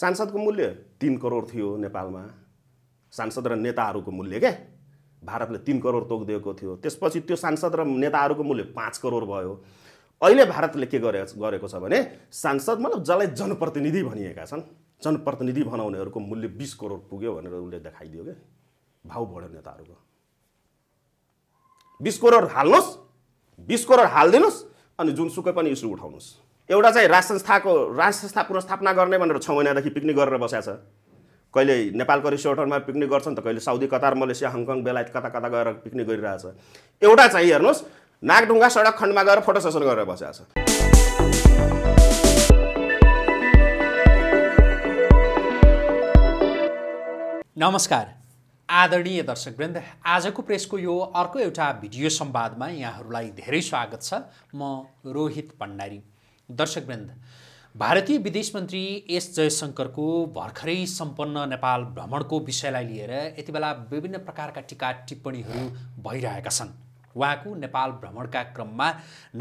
सांसदको मूल्य तिन करोड थियो नेपालमा सांसद र नेताहरूको मूल्य के भारतले तिन करोड तोकिदिएको थियो त्यसपछि त्यो सांसद र नेताहरूको मूल्य पाँच करोड भयो अहिले भारतले के गरे गरेको छ भने सांसद मतलब जसलाई जनप्रतिनिधि भनिएका छन् जनप्रतिनिधि बनाउनेहरूको मूल्य बिस करोड पुग्यो भनेर उसले देखाइदियो क्या भाउ बढ्यो नेताहरूको बिस करोड हाल्नुहोस् बिस करोड हालिदिनुहोस् अनि जुनसुकै पनि इस्यु उठाउनुहोस् एउटा चाहिँ राज संस्थाको राज संस्था पुनस्थापना गर्ने भनेर छ महिनादेखि पिकनिक गरेर बसेको छ कहिले नेपालको रिसोर्टहरूमा पिकनिक गर्छन् त कहिले साउदी कतार मलेसिया हङकङ बेलायत कता कता गएर पिकनिक गरिरहेछ एउटा चाहिँ हेर्नुहोस् नागढुङ्गा सडक खण्डमा गएर फोटो सेसन गरेर बसेको छ नमस्कार आदरणीय दर्शकवृन्द आजको प्रेसको यो अर्को एउटा भिडियो संवादमा यहाँहरूलाई धेरै स्वागत छ म रोहित भण्डारी दर्शकवृन्द भारतीय विदेश मन्त्री एस जयशङ्करको भर्खरै सम्पन्न नेपाल भ्रमणको विषयलाई लिएर यति बेला विभिन्न प्रकारका टिका टिप्पणीहरू भइरहेका छन् उहाँको नेपाल भ्रमणका क्रममा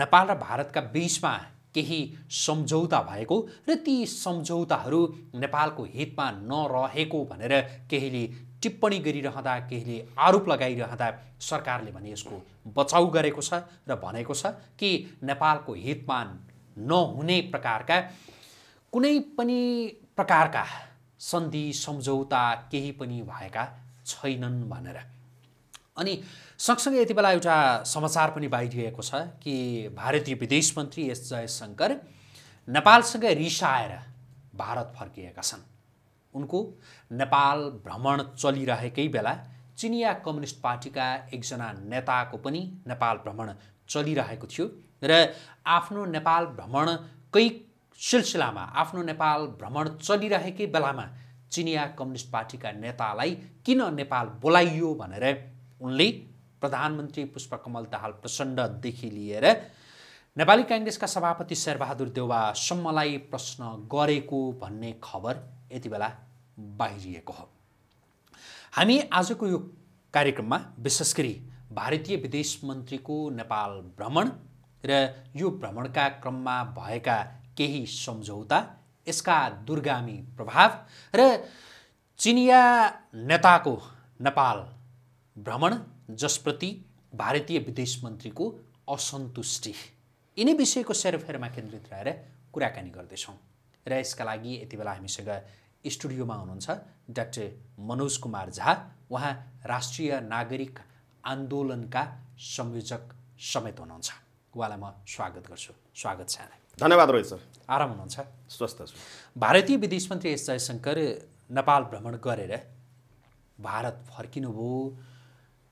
नेपाल र भारतका बिचमा केही सम्झौता भएको र ती सम्झौताहरू नेपालको हितमा नरहेको भनेर केहीले टिप्पणी गरिरहँदा केहीले आरोप लगाइरहँदा सरकारले भने यसको बचाउ गरेको छ र भनेको छ कि नेपालको हितमा नहुने प्रकारका कुनै पनि प्रकारका सन्धि सम्झौता केही पनि भएका छैनन् भनेर अनि सँगसँगै यति बेला एउटा समाचार पनि बाहिरिएको छ कि भारतीय विदेश मन्त्री एस जयशङ्कर नेपालसँग रिसाएर भारत फर्किएका छन् उनको नेपाल भ्रमण चलिरहेकै बेला चिनिया कम्युनिस्ट पार्टीका एकजना नेताको पनि नेपाल भ्रमण चलिरहेको थियो र आफ्नो नेपाल भ्रमण कै सिलसिलामा आफ्नो नेपाल भ्रमण चलिरहेकै बेलामा चिनिया कम्युनिस्ट पार्टीका नेतालाई किन नेपाल बोलाइयो भनेर उनले प्रधानमन्त्री पुष्पकमल दाहाल प्रचण्डदेखि लिएर नेपाली काङ्ग्रेसका सभापति शेरबहादुर देवासम्मलाई प्रश्न गरेको भन्ने खबर यति बेला बाहिरिएको हो हामी आजको यो कार्यक्रममा विशेष गरी भारतीय विदेश मन्त्रीको नेपाल भ्रमण र यो भ्रमणका क्रममा भएका केही सम्झौता यसका दुर्गामी प्रभाव र चिनिया नेताको नेपाल भ्रमण जसप्रति भारतीय विदेश मन्त्रीको असन्तुष्टि यिनै विषयको सेरोफेरमा केन्द्रित रहेर कुराकानी गर्दैछौँ र यसका लागि यति बेला हामीसँग स्टुडियोमा हुनुहुन्छ डाक्टर मनोज कुमार झा उहाँ राष्ट्रिय नागरिक आन्दोलनका संयोजक समेत हुनुहुन्छ उहाँलाई म स्वागत गर्छु स्वागत छ धन्यवाद रोहित सर आराम हुनुहुन्छ स्वस्थ छु भारतीय विदेश मन्त्री एस जयशङ्कर नेपाल भ्रमण गरेर भारत फर्किनुभयो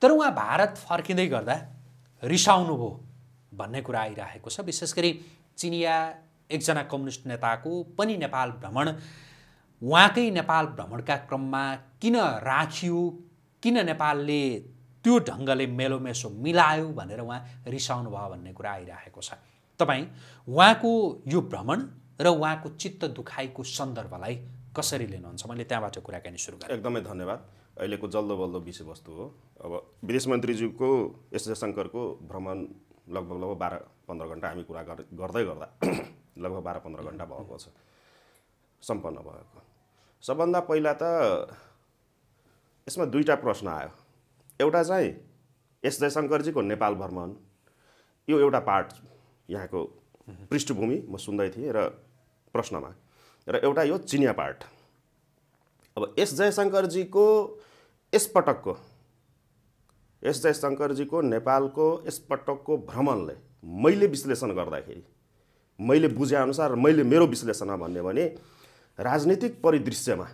तर उहाँ भारत फर्किँदै गर्दा रिसाउनुभयो भन्ने कुरा आइरहेको छ विशेष गरी चिनिया एकजना कम्युनिस्ट नेताको पनि नेपाल भ्रमण उहाँकै नेपाल भ्रमणका क्रममा किन राखियो किन नेपालले त्यो ढङ्गले मेलोमेसो मिलायो भनेर उहाँ रिसाउनु भयो भन्ने कुरा आइरहेको छ तपाईँ उहाँको यो भ्रमण र उहाँको चित्त दुखाइको सन्दर्भलाई कसरी लिनुहुन्छ मैले त्यहाँबाट कुराकानी सुरु गरेँ एकदमै धन्यवाद अहिलेको जल्दो बल्दो विषयवस्तु हो अब विदेश मन्त्रीज्यूको एस जयशङ्करको भ्रमण लगभग लगभग बाह्र पन्ध्र घन्टा हामी कुरा गर्दै गर्दा लगभग बाह्र पन्ध्र घन्टा भएको छ सम्पन्न भएको सबभन्दा पहिला त यसमा दुईवटा प्रश्न आयो एउटा चाहिँ एस जयशङ्करजीको नेपाल भ्रमण यो एउटा पार्ट यहाँको पृष्ठभूमि म सुन्दै थिएँ र प्रश्नमा र एउटा यो चिनिया पार्ट अब एस जयशङ्करजीको यसपटकको एस जयशङ्करजीको नेपालको यसपटकको भ्रमणले मैले विश्लेषण गर्दाखेरि मैले बुझेअनुसार मैले मेरो विश्लेषणमा भन्यो भने राजनीतिक परिदृश्यमा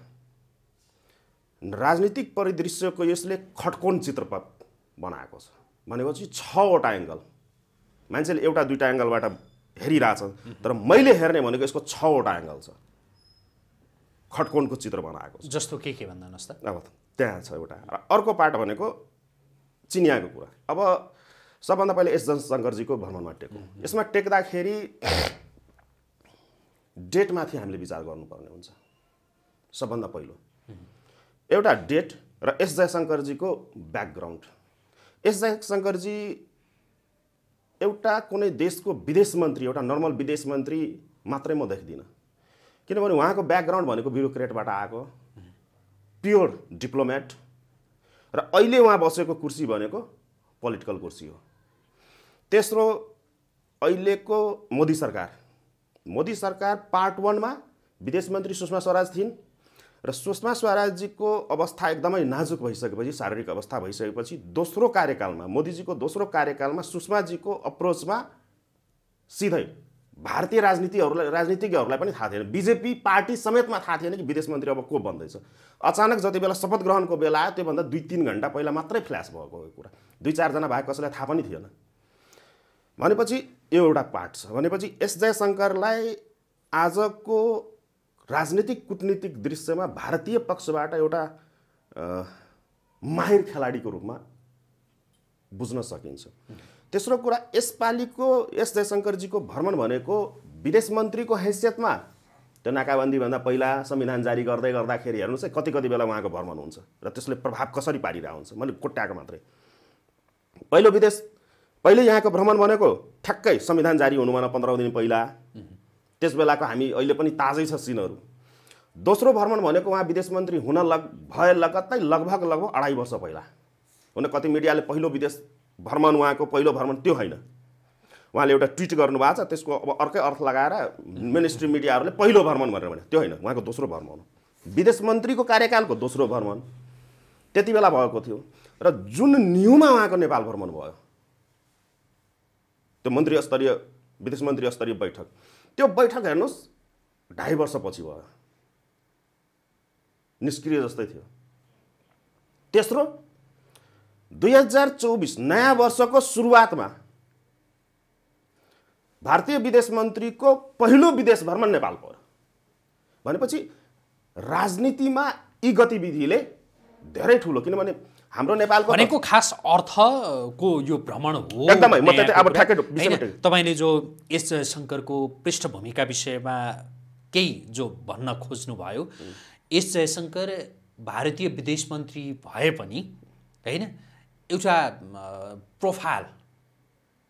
राजनीतिक परिदृश्यको यसले खटकोन चित्रपट बनाएको छ भनेपछि छवटा एङ्गल मान्छेले एउटा दुइटा एङ्गलबाट हेरिरहेछ तर मैले हेर्ने भनेको यसको छवटा एङ्गल छ खटकोनको चित्र बनाएको छ जस्तो के के भन्नुहोस् त अब त्यहाँ छ एउटा र अर्को पार्ट भनेको चिनियाको कुरा अब सबभन्दा पहिले एस जनशङ्करजीको भ्रमणमा टेकौँ यसमा टेक्दाखेरि डेटमाथि हामीले विचार गर्नुपर्ने हुन्छ सबभन्दा पहिलो एउटा डेट र एस जयशङ्करजीको ब्याकग्राउन्ड एस जयशङ्करजी एउटा कुनै देशको विदेश मन्त्री एउटा नर्मल विदेश मन्त्री मात्रै म देख्दिनँ किनभने उहाँको ब्याकग्राउन्ड भनेको ब्युरोक्रेटबाट आएको प्योर डिप्लोमेट र अहिले उहाँ बसेको कुर्सी भनेको पोलिटिकल कुर्सी हो तेस्रो अहिलेको मोदी सरकार मोदी सरकार पार्ट वानमा विदेश मन्त्री सुषमा स्वराज थिइन् र सुषमा स्वराजजीको अवस्था एकदमै नाजुक भइसकेपछि शारीरिक अवस्था भइसकेपछि दोस्रो कार्यकालमा मोदीजीको दोस्रो कार्यकालमा सुषमाजीको अप्रोचमा सिधै भारतीय राजनीतिहरूलाई राजनीतिज्ञहरूलाई पनि थाहा थिएन बिजेपी पार्टी समेतमा थाहा थिएन कि विदेश मन्त्री अब को बन्दैछ अचानक जति बेला शपथ ग्रहणको बेला आयो त्योभन्दा दुई तिन घन्टा पहिला मात्रै फ्ल्यास भएको कुरा दुई चारजना बाहेक कसैलाई थाहा पनि थिएन भनेपछि यो एउटा पार्ट छ भनेपछि एस जयशङ्करलाई आजको राजनीतिक कुटनीतिक दृश्यमा भारतीय पक्षबाट एउटा माहिर खेलाडीको रूपमा बुझ्न सकिन्छ तेस्रो कुरा यसपालिको एस जयशङ्करजीको भ्रमण भनेको विदेश मन्त्रीको हैसियतमा त्यो नाकाबन्दीभन्दा पहिला संविधान जारी गर्दै गर्दाखेरि हेर्नुहोस् है कति कति बेला उहाँको भ्रमण हुन्छ र त्यसले प्रभाव कसरी पारिरहेको हुन्छ मैले कोट्याएको मात्रै पहिलो विदेश पहिले यहाँको भ्रमण भनेको ठ्याक्कै संविधान जारी हुनुभएन पन्ध्रौँ दिन पहिला त्यस बेलाको हामी अहिले पनि ताजै छ सिनहरू दोस्रो भ्रमण भनेको उहाँ विदेश मन्त्री हुन लग भए लगत्तै लगभग लगभग अढाई वर्ष पहिला हुन कति मिडियाले पहिलो विदेश भ्रमण उहाँको पहिलो भ्रमण त्यो होइन उहाँले एउटा ट्विट गर्नुभएको छ त्यसको अब अर्कै अर्थ लगाएर मेन स्ट्रिम मिडियाहरूले पहिलो भ्रमण भनेर भने त्यो होइन उहाँको दोस्रो भ्रमण विदेश मन्त्रीको कार्यकालको दोस्रो भ्रमण त्यति बेला भएको थियो र जुन न्युमा उहाँको नेपाल भ्रमण भयो त्यो मन्त्री स्तरीय विदेश मन्त्री स्तरीय बैठक त्यो बैठक हेर्नुहोस् ढाई वर्षपछि भयो निष्क्रिय जस्तै थियो तेस्रो दुई हजार चौबिस नयाँ वर्षको सुरुवातमा भारतीय विदेश मन्त्रीको पहिलो विदेश भ्रमण नेपाल पर भनेपछि राजनीतिमा यी गतिविधिले धेरै ठुलो किनभने हाम्रो नेपालको भनेको खास अर्थको यो भ्रमण हो एकदमै म अब तपाईँले जो एस जयशङ्करको पृष्ठभूमिका विषयमा केही जो भन्न खोज्नुभयो एस जयशङ्कर भारतीय विदेश मन्त्री भए पनि होइन एउटा प्रोफाइल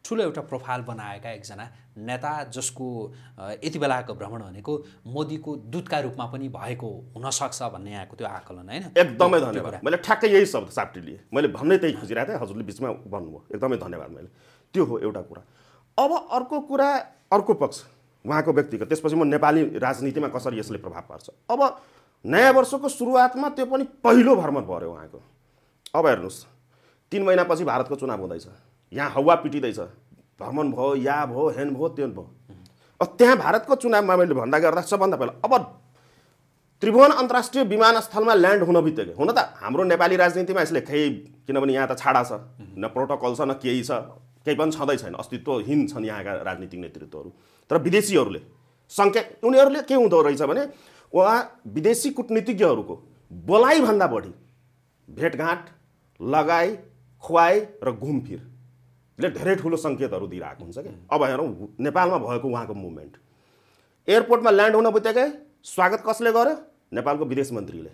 ठुलो एउटा प्रोफाइल बनाएका एकजना नेता जसको यति बेलाको भ्रमण भनेको मोदीको दूतका रूपमा पनि भएको हुनसक्छ भन्ने आएको त्यो आकलन होइन एकदमै धन्यवाद मैले ठ्याक्कै यही शब्द साप्टी लिएँ मैले भन्नै त्यही खोजिरहेको थिएँ हजुरले बिचमा भन्नुभयो एकदमै धन्यवाद मैले त्यो हो एउटा कुरा अब अर्को कुरा अर्को पक्ष उहाँको व्यक्तिगत त्यसपछि म नेपाली राजनीतिमा कसरी यसले प्रभाव पार्छ अब नयाँ वर्षको सुरुवातमा त्यो पनि पहिलो भ्रमण पऱ्यो उहाँको अब हेर्नुहोस् तिन महिनापछि भारतको चुनाव हुँदैछ यहाँ हावा पिटिँदैछ भ्रमण भयो या भयो हेन भयो त्यो भयो त्यहाँ भारतको चुनावमा मैले भन्दा गर्दा सबभन्दा पहिला अब त्रिभुवन अन्तर्राष्ट्रिय विमानस्थलमा ल्यान्ड हुन बित्तिकै हुन त हाम्रो नेपाली राजनीतिमा यसले केही किनभने यहाँ त छाडा छ न प्रोटोकल छ न केही छ केही पनि छँदै छैन अस्तित्वहीन छन् यहाँका राजनीतिक नेतृत्वहरू तर विदेशीहरूले सङ्ख्या उनीहरूले के हुँदो रहेछ भने उहाँ विदेशी कुटनीतिज्ञहरूको बोलाइभन्दा बढी भेटघाट लगाई खुवाई र घुमफिर ले धेरै ठुलो सङ्केतहरू दिइरहेको हुन्छ कि अब हेरौँ नेपालमा भएको उहाँको मुभमेन्ट एयरपोर्टमा ल्यान्ड हुन बुझेकै स्वागत कसले गर्यो नेपालको विदेश मन्त्रीले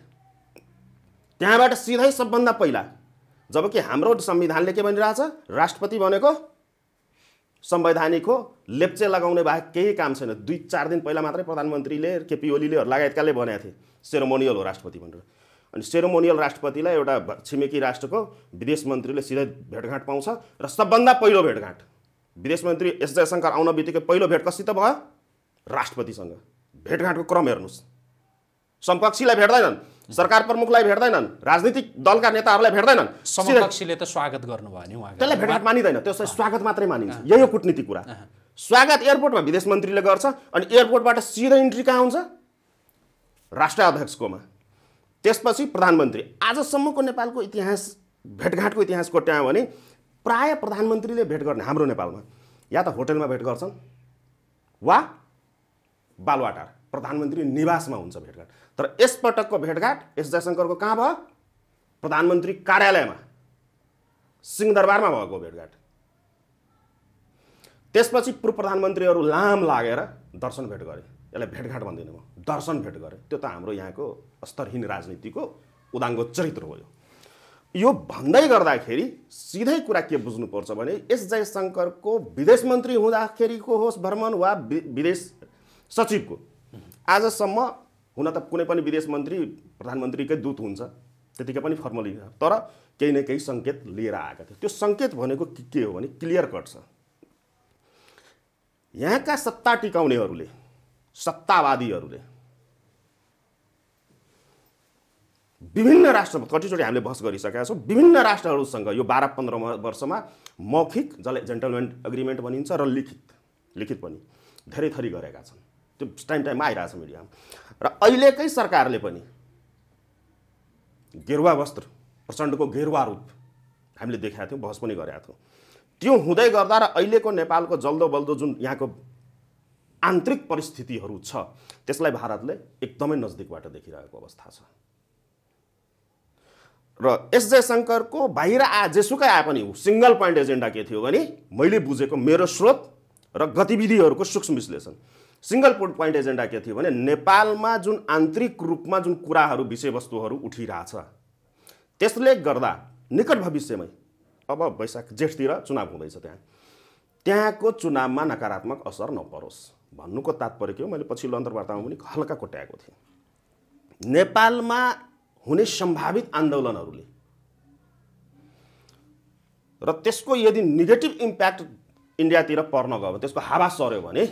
त्यहाँबाट सिधै सबभन्दा पहिला जबकि हाम्रो संविधानले के भनिरहेछ राष्ट्रपति भनेको संवैधानिक हो लेप्चे लगाउने बाहेक केही काम छैन दुई चार दिन पहिला मात्रै प्रधानमन्त्रीले केपी ओलीले लगायतकाले भनेको थिए सेरोमोनियल हो राष्ट्रपति भनेर अनि सेरोमोनियल राष्ट्रपतिलाई एउटा छिमेकी राष्ट्रको विदेश मन्त्रीले सिधै भेटघाट पाउँछ र सबभन्दा पहिलो भेटघाट विदेश मन्त्री एस जयशङ्कर आउन बित्तिकै पहिलो भेट कसित भयो राष्ट्रपतिसँग भेटघाटको क्रम हेर्नुहोस् समकक्षीलाई भेट्दैनन् सरकार प्रमुखलाई भेट्दैनन् राजनीतिक दलका नेताहरूलाई भेट्दैनन् समकक्षीले त स्वागत गर्नुभयो नि त्यसलाई भेटघाट मानिँदैन त्यसलाई स्वागत मात्रै मानिन्छ यही हो कुटनीति कुरा स्वागत एयरपोर्टमा विदेश मन्त्रीले गर्छ अनि एयरपोर्टबाट सिधै इन्ट्री कहाँ हुन्छ राष्ट्र अध्यक्षकोमा त्यसपछि प्रधानमन्त्री आजसम्मको नेपालको इतिहास भेटघाटको इतिहास कोट्यायो भने प्राय प्रधानमन्त्रीले भेट गर्ने हाम्रो नेपालमा या त होटलमा भेट गर्छन् वा बालुवाटार प्रधानमन्त्री निवासमा हुन्छ भेटघाट तर यसपटकको भेटघाट एस जयशङ्करको कहाँ भयो प्रधानमन्त्री कार्यालयमा सिंहदरबारमा भएको भेटघाट त्यसपछि पूर्व प्रधानमन्त्रीहरू लाम लागेर दर्शन भेट गरे त्यसलाई भेटघाट भन्दिनँ म दर्शन भेट गरेँ त्यो त हाम्रो यहाँको स्तरहीन राजनीतिको उदाङ्गो चरित्र हो यो भन्दै गर्दाखेरि सिधै कुरा के बुझ्नुपर्छ भने एस जयशङ्करको विदेश मन्त्री हुँदाखेरिको होस् भ्रमण वा विदेश सचिवको आजसम्म हुन त कुनै पनि विदेश मन्त्री प्रधानमन्त्रीकै दूत हुन्छ त्यतिकै पनि फर्मली तर केही न केही सङ्केत लिएर आएको थियो त्यो सङ्केत भनेको के हो भने क्लियर कट छ यहाँका सत्ता टिकाउनेहरूले सत्तावादीहरूले विभिन्न राष्ट्रमा कतिचोटि हामीले बहस गरिसकेका छौँ विभिन्न राष्ट्रहरूसँग यो बाह्र पन्ध्र वर्षमा मौखिक जसलाई जेन्टलमेन्ट एग्रिमेन्ट भनिन्छ र लिखित लिखित पनि धेरै थरी गरेका छन् त्यो टाइम टाइममा आइरहेछ मिडियामा र अहिलेकै सरकारले पनि गेरुवा वस्त्र प्रचण्डको गेरुवा रूप हामीले देखाएको थियौँ बहस पनि गरेका थियौँ त्यो हुँदै गर्दा र अहिलेको नेपालको जल्दो बल्दो जुन यहाँको आन्तरिक परिस्थितिहरू छ त्यसलाई भारतले एकदमै नजदिकबाट देखिरहेको अवस्था छ र एस जयशङ्करको बाहिर आ जेसुकै आए पनि सिङ्गल पोइन्ट एजेन्डा के थियो भने मैले बुझेको मेरो स्रोत र गतिविधिहरूको सूक्ष्म विश्लेषण सिङ्गल पोइन्ट एजेन्डा के थियो भने नेपालमा जुन आन्तरिक रूपमा जुन कुराहरू विषयवस्तुहरू उठिरहेछ त्यसले गर्दा निकट भविष्यमै अब वैशाख जेठतिर चुनाव हुँदैछ त्यहाँ त्यहाँको चुनावमा नकारात्मक असर नपरोस् भन्नुको तात्पर्य के हो मैले पछिल्लो अन्तर्वार्तामा पनि हल्का कोट्याएको थिएँ नेपालमा हुने सम्भावित आन्दोलनहरूले र त्यसको यदि नेगेटिभ इम्प्याक्ट इन्डियातिर पर्न गयो त्यसको हावा सर्यो भने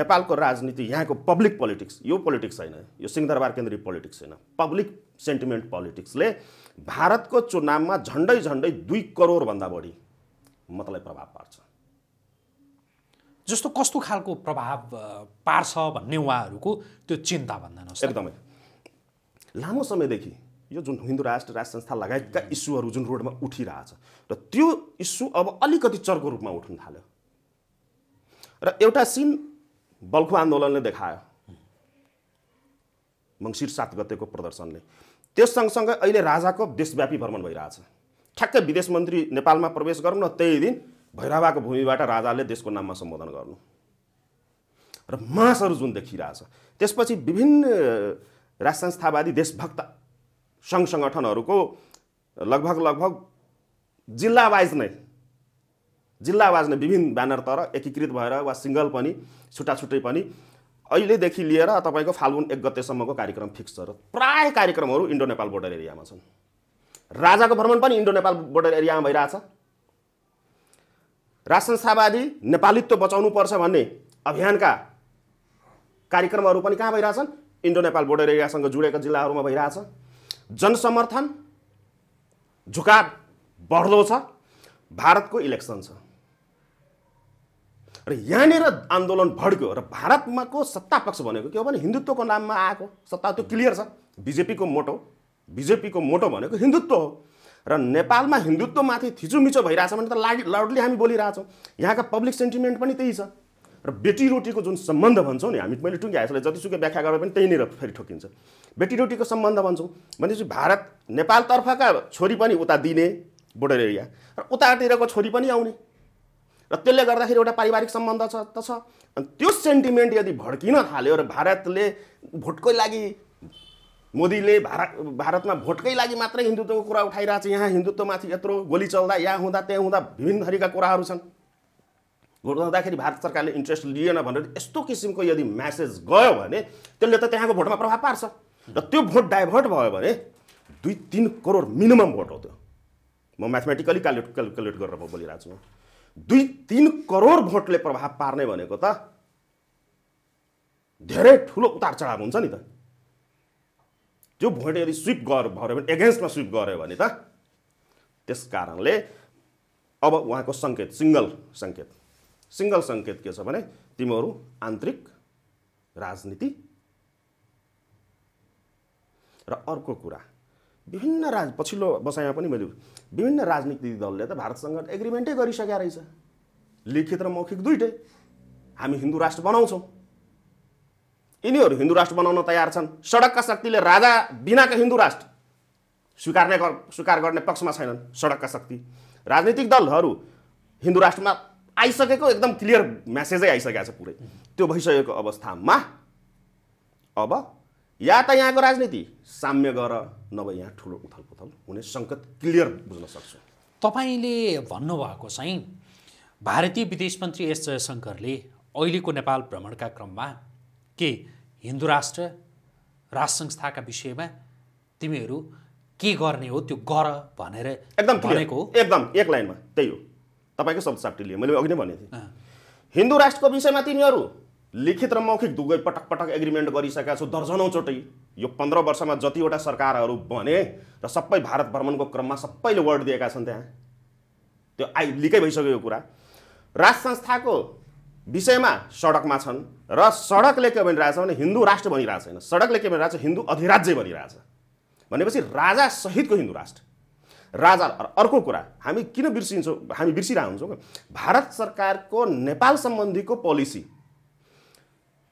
नेपालको राजनीति यहाँको पब्लिक पोलिटिक्स यो पोलिटिक्स होइन यो सिंहदरबार केन्द्रीय पोलिटिक्स होइन पब्लिक सेन्टिमेन्ट पोलिटिक्सले भारतको चुनावमा झन्डै झन्डै दुई करोडभन्दा बढी मतलाई प्रभाव पार्छ जस्तो कस्तो खालको प्रभाव पार्छ भन्ने उहाँहरूको त्यो चिन्ता भन्दैनस् एकदमै लामो समयदेखि यो जुन हिन्दू राष्ट्र राष्ट्र संस्था लगायतका इस्युहरू जुन रोडमा उठिरहेछ र त्यो इस्यु अब अलिकति चर्को रूपमा उठ्न थाल्यो र एउटा सिन बल्खु आन्दोलनले देखायो मङ्सिर सात गतेको प्रदर्शनले त्यस सँगसँगै अहिले राजाको देशव्यापी भ्रमण भइरहेछ ठ्याक्कै विदेश मन्त्री नेपालमा प्रवेश गरौँ न त्यही दिन भैरवाको भूमिबाट राजाले देशको नाममा सम्बोधन गर्नु र मासहरू जुन देखिरहेछ त्यसपछि विभिन्न राज संस्थावादी देशभक्त सङ्घ सङ्गठनहरूको लगभग लगभग वाइज नै जिल्लावाइज नै विभिन्न ब्यानर तर एकीकृत भएर वा सिङ्गल पनि छुट्टा छुट्टै पनि अहिलेदेखि लिएर तपाईँको फाल्गुन एक गतेसम्मको कार्यक्रम फिक्स छ र प्राय कार्यक्रमहरू इन्डो नेपाल बोर्डर एरियामा छन् राजाको भ्रमण पनि इन्डो नेपाल बोर्डर एरियामा भइरहेछ राजसंस्थावादी नेपालीत्व बचाउनुपर्छ भन्ने अभियानका कार्यक्रमहरू पनि कहाँ भइरहेछन् इन्डो नेपाल बोर्डर एरियासँग जुडेका जिल्लाहरूमा भइरहेछ जनसमर्थन झुकाव बढ्दो छ भारतको इलेक्सन छ र यहाँनिर आन्दोलन भड्क्यो र भारतमाको सत्ता पक्ष भनेको के हो भने हिन्दुत्वको नाममा आएको सत्ता त्यो क्लियर छ बिजेपीको मोटो बिजेपीको मोटो भनेको हिन्दुत्व हो र नेपालमा हिन्दुत्वमाथि थिचोमिचो भइरहेछ भने त लाड लाउडली हामी बोलिरहेछौँ यहाँका पब्लिक सेन्टिमेन्ट पनि त्यही छ र बेटी रोटीको जुन सम्बन्ध भन्छौँ नि हामी मैले टुङ्गी यसलाई जतिसुकै व्याख्या गरे पनि त्यहीँनिर फेरि ठोकिन्छ बेटी रोटीको सम्बन्ध भन्छौँ भनेपछि भारत नेपालतर्फका छोरी पनि उता दिने बोर्डर एरिया र उतातिरको छोरी पनि आउने र त्यसले गर्दाखेरि एउटा पारिवारिक सम्बन्ध छ त छ अनि त्यो सेन्टिमेन्ट यदि भड्किन थाल्यो र भारतले भोटकै लागि मोदीले भारत भारतमा भोटकै लागि मात्रै हिन्दुत्वको कुरा उठाइरहेछ यहाँ हिन्दुत्वमाथि यत्रो गोली चल्दा यहाँ हुँदा त्यहाँ हुँदा विभिन्न थरीका कुराहरू छन् भोट हुँदाखेरि भारत सरकारले इन्ट्रेस्ट लिएन भनेर यस्तो किसिमको यदि म्यासेज गयो भने त्यसले त त्यहाँको भोटमा प्रभाव पार्छ र त्यो भोट डाइभर्ट भयो भने दुई तिन करोड मिनिमम भोट हो त्यो म म्याथमेटिकली क्यालकुलेट क्यालकुलेट गरेर म बोलिरहेको छु दुई तिन करोड भोटले प्रभाव पार्ने भनेको त धेरै ठुलो उतार चढाव हुन्छ नि त त्यो भोट यदि स्विप गर भयो भने एगेन्स्टमा स्विप गऱ्यो भने त त्यस कारणले अब उहाँको सङ्केत सिङ्गल सङ्केत सिङ्गल सङ्केत के छ भने तिमीहरू आन्तरिक राजनीति र अर्को कुरा विभिन्न राज पछिल्लो बसाइमा पनि मैले विभिन्न राजनीतिक दलले त भारतसँग एग्रिमेन्टै गरिसकेका रहेछ लिखित र मौखिक दुइटै हामी हिन्दू राष्ट्र बनाउँछौँ यिनीहरू हिन्दू राष्ट्र बनाउन तयार छन् सडकका शक्तिले राजा बिनाका हिन्दू राष्ट्र स्वीकार्ने स्वीकार गर्ने पक्षमा छैनन् सडकका शक्ति राजनीतिक दलहरू हिन्दू राष्ट्रमा आइसकेको एकदम क्लियर म्यासेजै आइसकेको छ पुरै त्यो भइसकेको अवस्थामा अब या त यहाँको राजनीति साम्य गर नभए यहाँ ठुलो उथल पुथल हुने सङ्कट क्लियर बुझ्न सक्छु तपाईँले भन्नुभएको चाहिँ भारतीय विदेश मन्त्री एस जयशङ्करले अहिलेको नेपाल भ्रमणका क्रममा के हिन्दू राष्ट्र राज संस्थाका विषयमा तिमीहरू के गर्ने हो त्यो गर भनेर एकदम भनेको एकदम एक लाइनमा त्यही हो तपाईँको शब्द लिएँ मैले अघि नै भनेको थिएँ हिन्दू राष्ट्रको विषयमा तिमीहरू लिखित र मौखिक दुवै पटक पटक एग्रिमेन्ट गरिसकेका छु दर्जनौचोटि यो पन्ध्र वर्षमा जतिवटा सरकारहरू बने र सबै भारत भ्रमणको क्रममा सबैले वर्ड दिएका छन् त्यहाँ त्यो आइ लिकै भइसक्यो यो कुरा राज संस्थाको विषयमा सडकमा छन् र सडकले के भनिरहेछ भने हिन्दू राष्ट्र बनिरहेको छैन सडकले के भनिरहेछ हिन्दू अधिराज्य बनिरहेछ भनेपछि राजा सहितको हिन्दू राष्ट्र राजा अर्को कुरा हामी किन बिर्सिन्छौँ हामी बिर्सिरहेको हुन्छौँ भारत सरकारको नेपाल सम्बन्धीको पोलिसी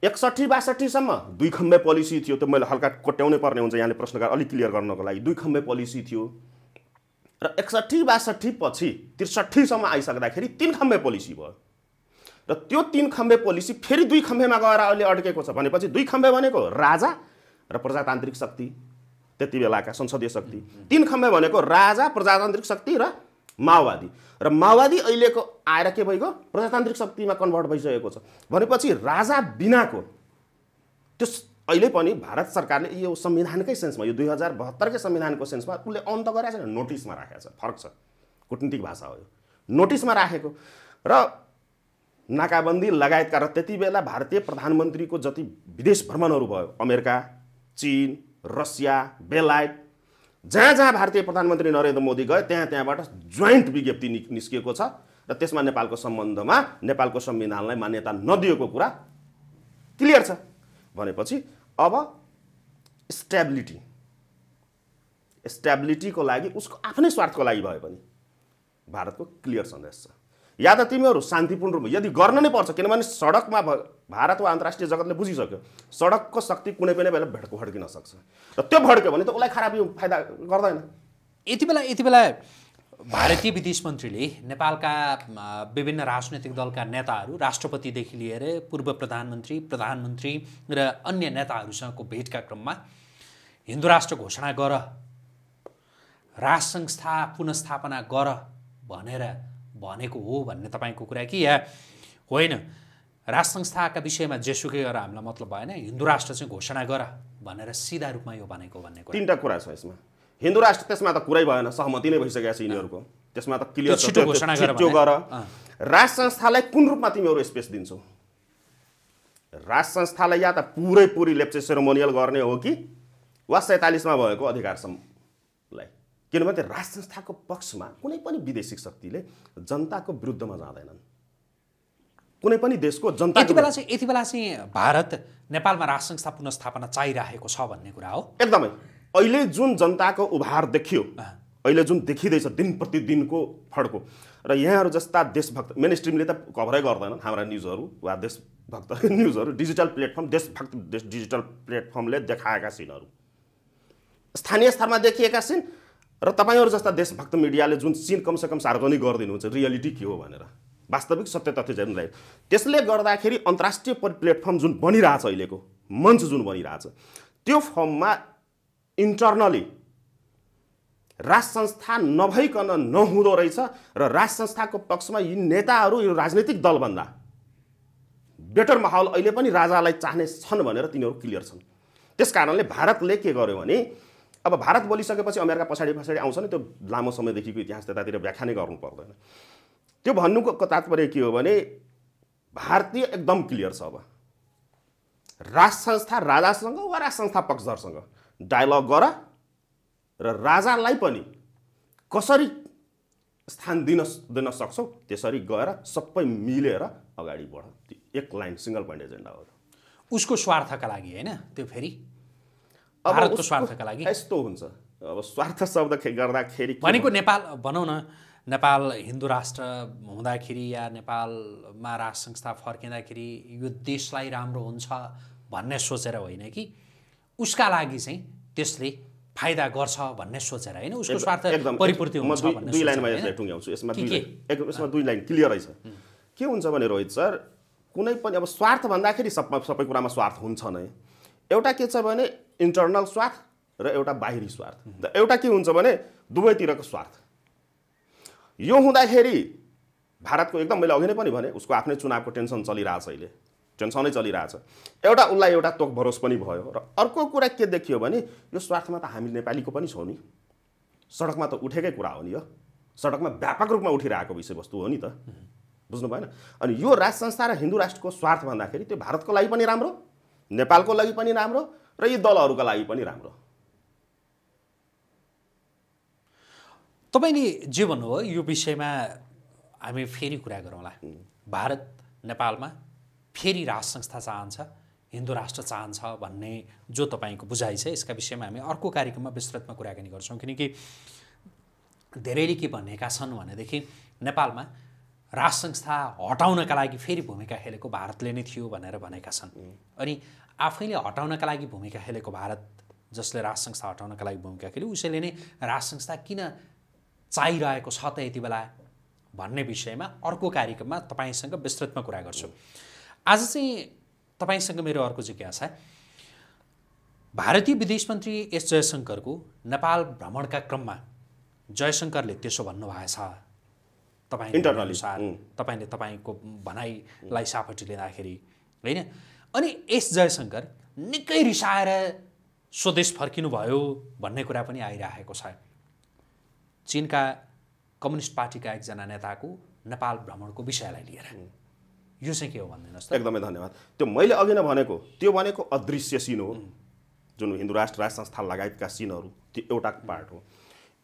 एकसट्ठी बासठीसम्म दुई खम्बे पोलिसी थियो त्यो मैले हल्का कोट्याउनै पर्ने हुन्छ यहाँले प्रश्नकार अलिक क्लियर गर्नको लागि दुई खम्बे पोलिसी थियो र एकसट्ठी बासठी पछि त्रिसठीसम्म आइसक्दाखेरि तिन खम्बे पोलिसी भयो र त्यो तिन खम्बे पोलिसी फेरि दुई खम्बेमा गएर अहिले अड्केको छ भनेपछि दुई खम्बे भनेको राजा र प्रजातान्त्रिक शक्ति त्यति बेलाका संसदीय शक्ति तिन खम्बे भनेको राजा प्रजातान्त्रिक शक्ति र माओवादी र माओवादी अहिलेको आएर के भइगयो प्रजातान्त्रिक शक्तिमा कन्भर्ट भइसकेको छ भनेपछि राजा बिनाको त्यो अहिले पनि भारत सरकारले यो संविधानकै सेन्समा यो दुई हजार बहत्तरकै संविधानको सेन्समा उसले अन्त गरेछ छैन नोटिसमा राखेको छ फरक छ कुटनीतिक भाषा हो यो नोटिसमा राखेको र नाकाबन्दी लगायतका र त्यति बेला भारतीय प्रधानमन्त्रीको जति विदेश भ्रमणहरू भयो अमेरिका चिन रसिया बेलायत जहाँ जहाँ भारतीय प्रधानमन्त्री नरेन्द्र मोदी गए त्यहाँ त्यहाँबाट जोइन्ट विज्ञप्ति निस्किएको छ र त्यसमा नेपालको सम्बन्धमा नेपालको संविधानलाई मान्यता नदिएको कुरा क्लियर छ भनेपछि अब स्ट्याबिलिटी स्ट्याबिलिटीको लागि उसको आफ्नै स्वार्थको लागि भए पनि भारतको क्लियर सन्देश छ या त तिमीहरू शान्तिपूर्ण रूपमा यदि गर्न नै पर्छ किनभने सडकमा भारत वा अन्तर्राष्ट्रिय जगतले बुझिसक्यो सडकको शक्ति कुनै पनि बेला भड्क भड्किन सक्छ र त्यो भड्क्यो भने त उसलाई खराबी फाइदा गर्दैन यति बेला यति बेला भारतीय विदेश मन्त्रीले नेपालका विभिन्न राजनैतिक दलका नेताहरू राष्ट्रपतिदेखि लिएर पूर्व प्रधानमन्त्री प्रधानमन्त्री र अन्य नेताहरूसँगको भेटका क्रममा हिन्दू राष्ट्र घोषणा गर राज संस्था पुनस्थापना गर भनेर भनेको हो भन्ने तपाईँको कुरा कि या होइन राष्ट्र संस्थाका विषयमा जेसुकै गरेर हामीलाई मतलब भएन हिन्दू राष्ट्र चाहिँ घोषणा गर भनेर सिधा रूपमा यो भनेको भन्ने कुरा तिनवटा कुरा छ यसमा हिन्दू राष्ट्र त्यसमा त कुरै भएन सहमति नै भइसकेको छ यिनीहरूको त्यसमा त क्लियर छिटो घोषणा गर राज संस्थालाई कुन रूपमा तिमीहरू स्पेस दिन्छौ राज संस्थालाई या त पुरै पुरी लेप्चे सेरोमोनियल गर्ने हो कि वा सैँतालिसमा भएको अधिकारसम्म किनभने राज संस्थाको पक्षमा कुनै पनि विदेशी शक्तिले जनताको विरुद्धमा जाँदैनन् कुनै पनि देशको जनता यति बेला चाहिँ यति बेला चाहिँ भारत नेपालमा राज संस्था पुनस्थापना चाहिरहेको छ भन्ने कुरा हो एकदमै अहिले जुन जनताको उभार देखियो अहिले जुन देखिँदैछ दिन प्रतिदिनको फड्को र यहाँहरू जस्ता देशभक्त मेन स्ट्रिमले त कभरै गर्दैनन् हाम्रा न्युजहरू वा देशभक्त न्युजहरू डिजिटल प्लेटफर्म देशभक्त डिजिटल प्लेटफर्मले देखाएका सिनहरू स्थानीय स्तरमा देखिएका सिन र तपाईँहरू जस्ता देशभक्त मिडियाले जुन सिन कमसेकम सार्वजनिक गरिदिनुहुन्छ रियालिटी के हो भनेर वास्तविक सत्य तथ्य झेल्नु त्यसले गर्दाखेरि अन्तर्राष्ट्रिय प्लेटफर्म जुन बनिरहेछ अहिलेको मञ्च जुन बनिरहेछ त्यो फर्ममा इन्टर्नली राज संस्था नभइकन नहुँदो रहेछ र राज संस्थाको पक्षमा यी नेताहरू यो राजनैतिक दलभन्दा बेटर माहौल अहिले पनि राजालाई चाहने छन् भनेर तिनीहरू क्लियर छन् त्यस कारणले भारतले के गर्यो भने अब भारत बोलिसकेपछि अमेरिका पछाडि पछाडि आउँछ नि त्यो लामो समयदेखिको इतिहास त्यतातिर व्याख्या नै गर्नु पर्दैन त्यो भन्नुको तात्पर्य के हो भने भारतीय एकदम क्लियर छ अब राज संस्था राजासँग वा राज संस्था पक्षधरसँग डायलग गर र राजालाई पनि कसरी स्थान दिन दिन सक्छौ त्यसरी गएर सबै मिलेर अगाडि बढ एक लाइन सिङ्गल पोइन्ट एजेन्डा हो उसको स्वार्थका लागि होइन त्यो फेरि भारतको स्वार्थका लागि यस्तो हुन्छ अब स्वार्थ शब्द गर्दाखेरि भनेको नेपाल भनौँ न नेपाल हिन्दू राष्ट्र हुँदाखेरि या नेपालमा राष्ट्र संस्था फर्किँदाखेरि यो देशलाई राम्रो हुन्छ भन्ने सोचेर होइन कि उसका लागि चाहिँ त्यसले फाइदा गर्छ भन्ने सोचेर होइन उसको स्वार्थ परिपूर्ति हुन्छ दुई लाइनमा यसलाई टुङ्ग्याउँछु यसमा यसमा दुई लाइन क्लियरै छ के हुन्छ भने रोहित सर कुनै पनि अब स्वार्थ भन्दाखेरि सब सबै कुरामा स्वार्थ हुन्छ नै एउटा के छ भने इन्टर्नल स्वार्थ र एउटा बाहिरी स्वार्थ र एउटा के हुन्छ भने दुवैतिरको स्वार्थ यो हुँदाखेरि भारतको एकदम मैले अघि नै पनि भने उसको आफ्नै चुनावको टेन्सन चलिरहेछ अहिले टेन्सनै चलिरहेछ एउटा उसलाई एउटा तोक भरोस पनि भयो र अर्को कुरा के देखियो भने यो स्वार्थमा त हामी नेपालीको पनि छौँ नि सडकमा त उठेकै कुरा हो नि यो सडकमा व्यापक रूपमा उठिरहेको विषयवस्तु हो नि त बुझ्नु भएन अनि यो राज संस्था र हिन्दू राष्ट्रको स्वार्थ भन्दाखेरि त्यो भारतको लागि पनि राम्रो नेपालको लागि पनि राम्रो र यी दलहरूका लागि पनि राम्रो तपाईँले जे भन्नुभयो यो विषयमा हामी फेरि कुरा गरौँला भारत नेपालमा फेरि राज संस्था चाहन्छ हिन्दू राष्ट्र चाहन्छ भन्ने जो तपाईँको बुझाइ छ यसका विषयमा हामी अर्को कार्यक्रममा विस्तृतमा कुराकानी गर्छौँ किनकि धेरैले के भनेका छन् भनेदेखि नेपालमा राष्ट्र संस्था हटाउनका लागि फेरि भूमिका खेलेको भारतले नै थियो भनेर भनेका छन् अनि आफैले हटाउनका लागि भूमिका खेलेको भारत जसले राज संस्था हटाउनका लागि भूमिका खेल्यो उसैले नै राज संस्था किन चाहिरहेको छ त यति बेला भन्ने विषयमा अर्को कार्यक्रममा तपाईँसँग विस्तृतमा कुरा गर्छु आज चाहिँ तपाईँसँग मेरो अर्को जिज्ञासा भारतीय विदेश मन्त्री एस जयशङ्करको नेपाल भ्रमणका क्रममा जयशङ्करले त्यसो भन्नुभएछ तपाईँ इन्टरनल अनुसार तपाईँले तपाईँको भनाइलाई सापट्टि लिँदाखेरि होइन अनि एस जयशङ्कर निकै रिसाएर स्वदेश फर्किनुभयो भन्ने कुरा पनि आइरहेको छ चिनका कम्युनिस्ट पार्टीका एकजना नेताको नेपाल भ्रमणको विषयलाई लिएर यो चाहिँ के हो भनिदिनुहोस् एकदमै धन्यवाद त्यो मैले अघि नै भनेको त्यो भनेको अदृश्य सिन हो जुन हिन्दू राष्ट्र राज संस्था लगायतका सिनहरू त्यो एउटा पार्ट हो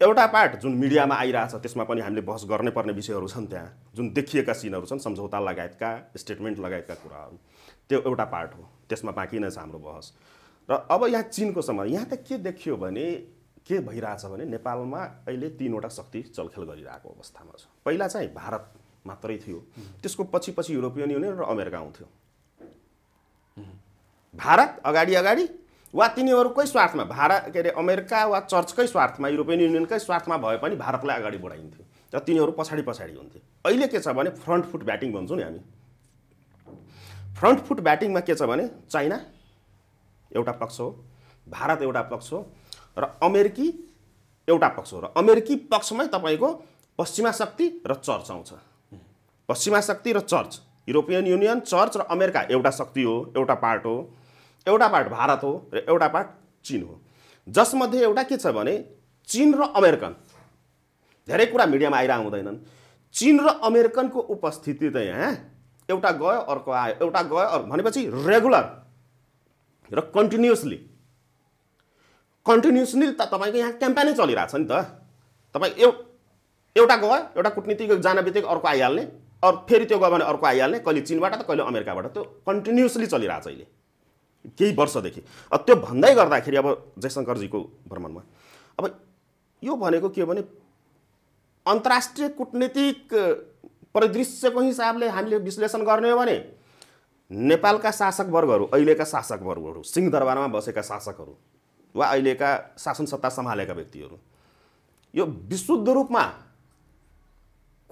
एउटा पार्ट जुन मिडियामा आइरहेछ त्यसमा पनि हामीले बहस गर्नै पर्ने विषयहरू छन् त्यहाँ जुन देखिएका सिनहरू छन् सम्झौता लगायतका स्टेटमेन्ट लगायतका कुराहरू त्यो एउटा पार्ट हो त्यसमा बाँकी नै छ हाम्रो बहस र अब यहाँ चिनको समय यहाँ त के देखियो भने के भइरहेछ भने नेपालमा अहिले तिनवटा शक्ति चलखेल गरिरहेको अवस्थामा छ पहिला चाहिँ भारत मात्रै थियो त्यसको पछि पछि युरोपियन युनियन र अमेरिका आउँथ्यो भारत अगाडि अगाडि वा तिनीहरूकै स्वार्थमा भारत के अरे अमेरिका वा चर्चकै स्वार्थमा युरोपियन युनियनकै स्वार्थमा भए पनि भारतलाई अगाडि बढाइन्थ्यो र तिनीहरू पछाडि पछाडि हुन्थे अहिले के छ भने फ्रन्ट फुट ब्याटिङ भन्छौँ नि हामी फ्रन्ट फुट ब्याटिङमा के छ भने चाइना एउटा पक्ष हो भारत एउटा पक्ष हो र अमेरिकी एउटा पक्ष हो र अमेरिकी पक्षमै तपाईँको पश्चिमा शक्ति र चर्च आउँछ पश्चिमा शक्ति र चर्च युरोपियन युनियन चर्च र अमेरिका एउटा शक्ति हो एउटा पार्ट हो एउटा पार्ट भारत हो र एउटा पार्ट चिन हो जसमध्ये एउटा के छ भने चिन र अमेरिकन धेरै कुरा मिडियामा आइरह हुँदैनन् चिन र अमेरिकनको उपस्थिति त यहाँ एउटा गयो अर्को आयो एउटा गयो अर्को भनेपछि रेगुलर र कन्टिन्युसली कन्टिन्युसली त तपाईँको यहाँ क्याम्पेनै चलिरहेछ नि त तपाईँ एउ एउटा गयो एउटा कुटनीतिज्ञ जान बित्तिकै अर्को आइहाल्ने अरू फेरि त्यो गयो भने अर्को आइहाल्ने कहिले चिनबाट त कहिले अमेरिकाबाट त्यो कन्टिन्युसली चलिरहेछ अहिले केही वर्षदेखि त्यो भन्दै गर्दाखेरि अब जयशङ्करजीको भ्रमणमा अब यो भनेको के हो भने अन्तर्राष्ट्रिय कुटनीतिक परिदृश्यको हिसाबले हामीले विश्लेषण गर्ने हो भने नेपालका शासकवर्गहरू अहिलेका शासकवर्गहरू सिंहदरबारमा बसेका शासकहरू वा अहिलेका शासन सत्ता सम्हालेका व्यक्तिहरू यो विशुद्ध रूपमा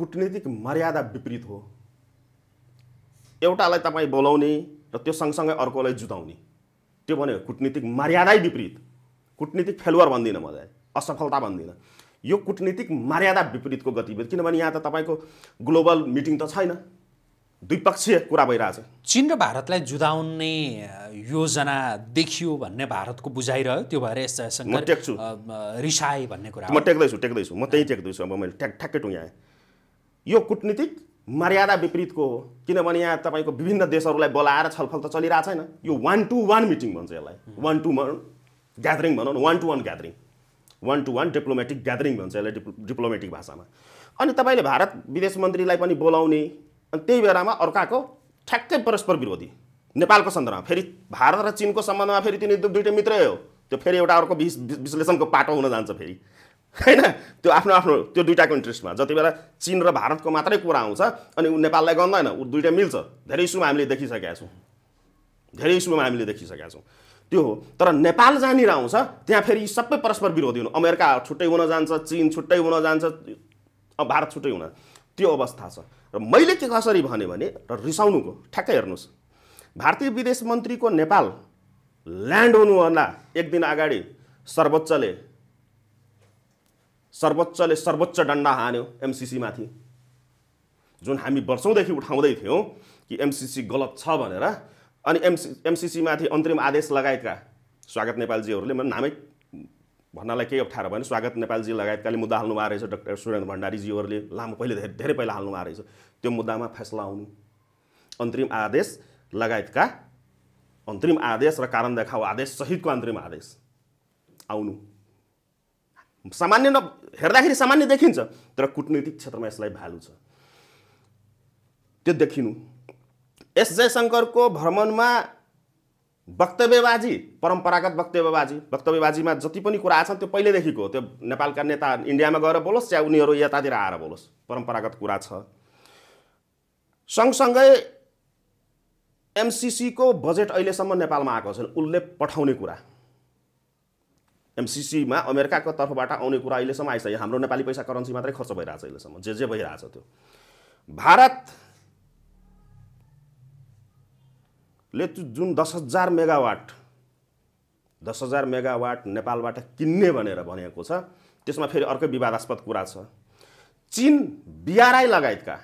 कुटनीतिक मर्यादा विपरीत हो एउटालाई तपाईँ बोलाउने र त्यो सँगसँगै अर्कोलाई जुताउने त्यो भने कुटनीतिक मर्यादै विपरीत कुटनीतिक फेलवर भन्दिनँ म असफलता भन्दिनँ यो कुटनीतिक मर्यादा विपरीतको गतिविधि किनभने यहाँ त तपाईँको ग्लोबल मिटिङ त छैन द्विपक्षीय कुरा भइरहेछ चिन र भारतलाई जुदाउने योजना देखियो भन्ने भारतको बुझाइरह्यो त्यो भएर यस टेक्छु रिसाए भन्ने कुरा म टेक्दैछु टेक्दैछु म त्यहीँ टेक्दैछु अब मैले ठ्याक ठ्याक्कै यहाँ यो कुटनीतिक मर्यादा विपरीतको हो किनभने यहाँ तपाईँको विभिन्न देशहरूलाई बोलाएर छलफल त चलिरहेको छैन यो वान टू वान मिटिङ भन्छ यसलाई वान टू वान ग्यादरिङ भनौँ न one to one gathering one to one diplomatic gathering भन्छ यसलाई डिप्लोमेटिक भाषामा अनि तपाईँले भारत विदेश मन्त्रीलाई पनि बोलाउने अनि त्यही बेलामा अर्काको ठ्याक्कै परस्पर विरोधी नेपालको सन्दर्भमा फेरि भारत र चिनको सम्बन्धमा फेरि तिनी दुइटै मित्रै हो त्यो फेरि एउटा अर्को विश्लेषणको पाटो हुन जान्छ फेरि होइन त्यो आफ्नो आफ्नो त्यो दुइटाको इन्ट्रेस्टमा जति बेला चिन र भारतको मात्रै कुरा आउँछ अनि ऊ नेपाललाई गन्दैन ऊ दुइटा मिल्छ धेरै इस्युमा हामीले देखिसकेका छौँ धेरै इस्युमा हामीले देखिसकेका छौँ त्यो हो तर नेपाल जहाँनिर आउँछ त्यहाँ फेरि सबै परस्पर विरोधी हुनु अमेरिका छुट्टै हुन जान्छ चिन छुट्टै हुन जान्छ भारत छुट्टै हुन त्यो अवस्था छ र मैले के कसरी भने र रिसाउनुको ठ्याक्कै हेर्नुहोस् भारतीय विदेश मन्त्रीको नेपाल ल्यान्ड हुनुभन्दा एक दिन अगाडि सर्वोच्चले सर्वोच्चले सर्वोच्च डन्डा हान्यो एमसिसीमाथि जुन हामी वर्षौँदेखि उठाउँदै थियौँ कि एमसिसी गलत छ भनेर अनि एमसि एमसिसीमाथि अन्तरिम आदेश लगायतका स्वागत नेपालजीहरूले म नामै भन्नलाई केही अप्ठ्यारो भने स्वागत नेपालजी लगायतकाले मुद्दा हाल्नुभएको रहेछ डक्टर सुरेन्द्र भण्डारीजीहरूले लामो पहिले धेरै धेरै पहिला हाल्नु भएको रहेछ त्यो मुद्दामा फैसला आउनु अन्तरिम आदेश लगायतका अन्तरिम आदेश र कारण देखाओ आदेश सहितको अन्तरिम आदेश आउनु सामान्य न हेर्दाखेरि सामान्य देखिन्छ तर कुटनीतिक क्षेत्रमा यसलाई भ्यालु छ त्यो देखिनु एस जयशङ्करको भ्रमणमा वक्तव्यबाजी परम्परागत वक्तव्यबाजी वक्तव्यबाजीमा जति पनि कुरा छन् त्यो पहिल्यैदेखिको त्यो नेपालका नेता इन्डियामा गएर बोलोस् या उनीहरू यतातिर आएर बोलोस् परम्परागत कुरा छ सँगसँगै एमसिसीको बजेट अहिलेसम्म नेपालमा आएको छैन उसले पठाउने कुरा एमसिसीमा अमेरिकाको तर्फबाट आउने कुरा अहिलेसम्म आइसक्यो हाम्रो नेपाली पैसा करेन्सी मात्रै खर्च भइरहेछ अहिलेसम्म जे जे भइरहेछ त्यो भारतले जुन दस हजार मेगावाट दस हजार मेगावाट नेपालबाट किन्ने भनेर भनेको छ त्यसमा फेरि अर्कै विवादास्पद कुरा छ चिन बिआरआई लगायतका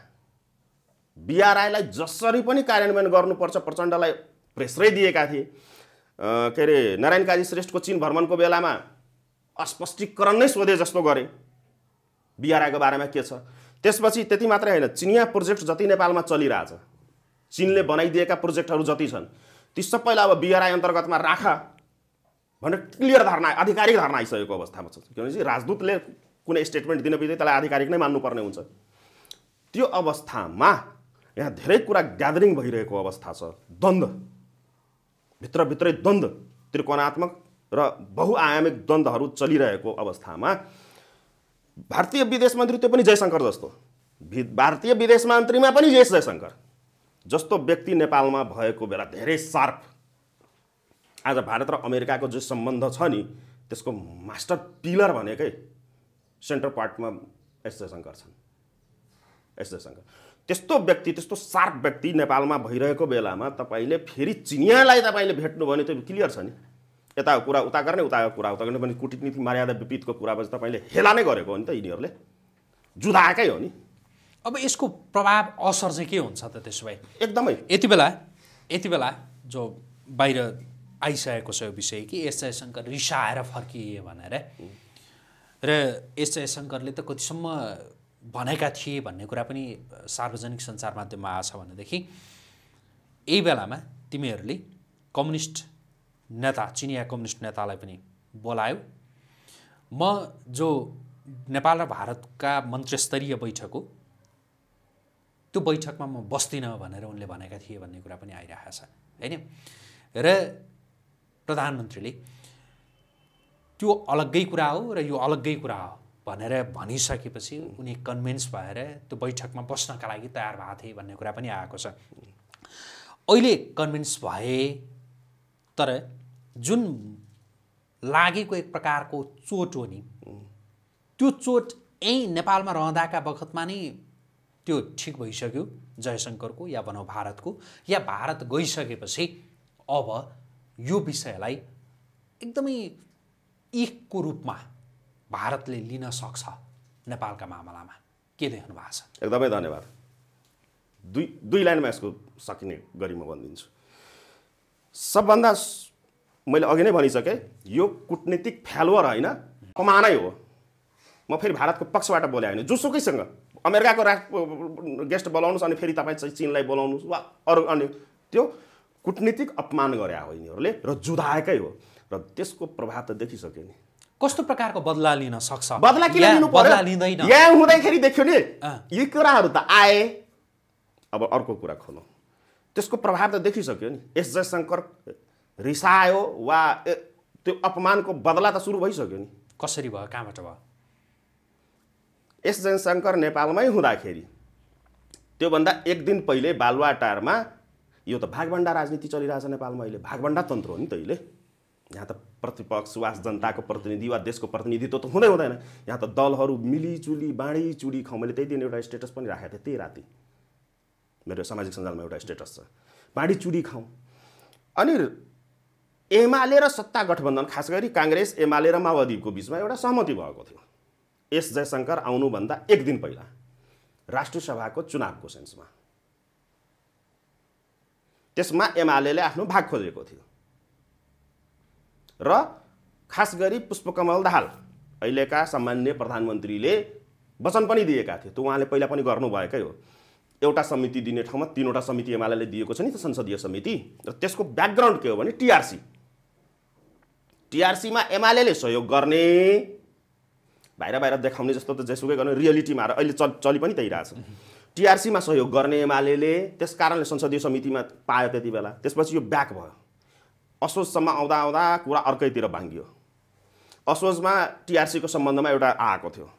बिआरआईलाई जसरी पनि कार्यान्वयन गर्नुपर्छ प्रचण्डलाई प्रेसरै दिएका थिए के अरे नारायण काजी श्रेष्ठको चिन भ्रमणको बेलामा अस्पष्टीकरण नै सोधे जस्तो गरे बिआरआईको बारेमा के छ त्यसपछि त्यति मात्रै होइन चिनिया प्रोजेक्ट जति नेपालमा चलिरहेछ चिनले बनाइदिएका प्रोजेक्टहरू जति छन् ती सबैलाई अब बिआरआई अन्तर्गतमा राख भनेर क्लियर धारणा आधिकारिक धारणा आइसकेको अवस्थामा छ किनभने राजदूतले कुनै स्टेटमेन्ट दिने बित्तिकै त्यसलाई आधिकारिक नै मान्नुपर्ने हुन्छ त्यो अवस्थामा यहाँ धेरै कुरा ग्यादरिङ भइरहेको अवस्था छ द्वन्द्व भित्रभित्रै द्वन्द त्रिकोणात्मक र बहुआयामिक द्वन्द्वहरू चलिरहेको अवस्थामा भारतीय विदेश मन्त्री त्यो पनि जयशङ्कर जस्तो भारतीय विदेश मन्त्रीमा पनि यस जयशङ्कर जस्तो व्यक्ति नेपालमा भएको बेला धेरै सार्प आज भारत र अमेरिकाको जो सम्बन्ध छ नि त्यसको मास्टर पिलर भनेकै सेन्टर पार्टमा एस जयशङ्कर छन् एस जयशङ्कर त्यस्तो व्यक्ति त्यस्तो सार्प व्यक्ति नेपालमा भइरहेको बेलामा तपाईँले फेरि चिनियालाई तपाईँले भेट्नु भने त क्लियर छ नि यता कुरा उता गर्ने उता कुरा उता गर्ने पनि कुटनीति मर्यादा विपरीतको कुरापछि तपाईँले हेला नै गरेको हो नि त यिनीहरूले जुधाएकै हो नि अब यसको प्रभाव असर चाहिँ के हुन्छ त त्यसो भए एकदमै यति बेला यति बेला जो बाहिर आइसकेको छ यो विषय कि एस जयशङ्कर रिसाएर फर्किए भनेर र एस जयशङ्करले त कतिसम्म भनेका थिए भन्ने कुरा पनि सार्वजनिक सञ्चार माध्यममा आएछ भनेदेखि यही बेलामा तिमीहरूले कम्युनिस्ट नेता चिनिया कम्युनिस्ट नेतालाई पनि बोलायो म जो नेपाल र भारतका मन्त्रीस्तरीय बैठक हो त्यो बैठकमा म बस्दिनँ भनेर उनले भनेका थिए भन्ने कुरा पनि आइरहेको छ होइन र प्रधानमन्त्रीले त्यो अलग्गै कुरा हो र यो अलग्गै कुरा हो भनेर भनिसकेपछि उनी कन्भिन्स भएर त्यो बैठकमा बस्नका लागि तयार भएको थिए भन्ने कुरा पनि आएको छ अहिले कन्भिन्स भए तर जुन लागेको एक प्रकारको चोट हो नि त्यो चोट यहीँ नेपालमा रहँदाका बखतमा नै त्यो ठिक भइसक्यो जयशङ्करको या भनौँ भारतको या भारत गइसकेपछि अब यो विषयलाई एकदमै एकको रूपमा भारतले लिन सक्छ नेपालका मामलामा के देख्नु भएको छ एकदमै धन्यवाद दुई दुई लाइनमा यसको सकिने गरी म भनिदिन्छु सबभन्दा मैले अघि नै भनिसकेँ यो कुटनीतिक फ्यालवर होइन अपमानै हो म फेरि भारतको पक्षबाट बोले होइन जोसुकैसँग अमेरिकाको राष्ट्र गेस्ट बोलाउनुहोस् अनि फेरि तपाईँ चाहिँ चिनलाई बोलाउनुहोस् वा अरू अनि त्यो कुटनीतिक अपमान गरे हो यिनीहरूले र जुधाएकै हो र त्यसको प्रभाव त देखिसक्यो नि कस्तो प्रकारको बदला लिन सक्छ बदला किन लिनु बदला लिँदैन यहाँ हुँदाखेरि देख्यो नि यी कुराहरू त आए अब अर्को कुरा खोलौँ त्यसको प्रभाव त देखिसक्यो नि एस जयशङ्कर रिसायो वा त्यो अपमानको बदला त सुरु भइसक्यो नि कसरी भयो कहाँबाट भयो एस जयशङ्कर नेपालमै हुँदाखेरि त्योभन्दा एक दिन पहिले बालुवाटारमा यो त भागभन्डा राजनीति चलिरहेछ नेपालमा अहिले भागभन्डा तन्त्र हो नि त अहिले यहाँ त प्रतिपक्ष वा जनताको प्रतिनिधि वा देशको प्रतिनिधि त हुँदै हुँदैन यहाँ त दलहरू मिलिचुली चुडी खाउँ मैले त्यही दिन एउटा स्टेटस पनि राखेको थिएँ त्यही राति मेरो सामाजिक सञ्जालमा एउटा स्टेटस छ बाँडी चुडी खाउँ अनि एमाले र सत्ता गठबन्धन खास गरी काङ्ग्रेस एमाले र माओवादीको बिचमा एउटा सहमति भएको थियो एस जयशङ्कर आउनुभन्दा एक दिन पहिला राष्ट्रिय सभाको चुनावको सेन्समा त्यसमा एमाले आफ्नो भाग खोजेको थियो र खास गरी पुष्पकमल दाहाल अहिलेका सामान्य प्रधानमन्त्रीले वचन पनि दिएका थिए त्यो उहाँले पहिला पनि गर्नुभएकै हो एउटा समिति दिने ठाउँमा तिनवटा समिति एमाले दिएको छ नि त संसदीय समिति र त्यसको ब्याकग्राउन्ड के हो भने टिआरसी टिआरसीमा एमाले सहयोग गर्ने बाहिर बाहिर देखाउने जस्तो त जेसुकै गर्नु रियालिटीमा आएर अहिले चल चलि पनि त्यही रहेछ टिआरसीमा सहयोग गर्ने एमाले त्यस कारणले संसदीय समितिमा पायो त्यति बेला त्यसपछि यो ब्याक भयो असोजसम्म आउँदा आउँदा कुरा अर्कैतिर भाङ्गियो असोजमा टिआरसीको सम्बन्धमा एउटा आएको थियो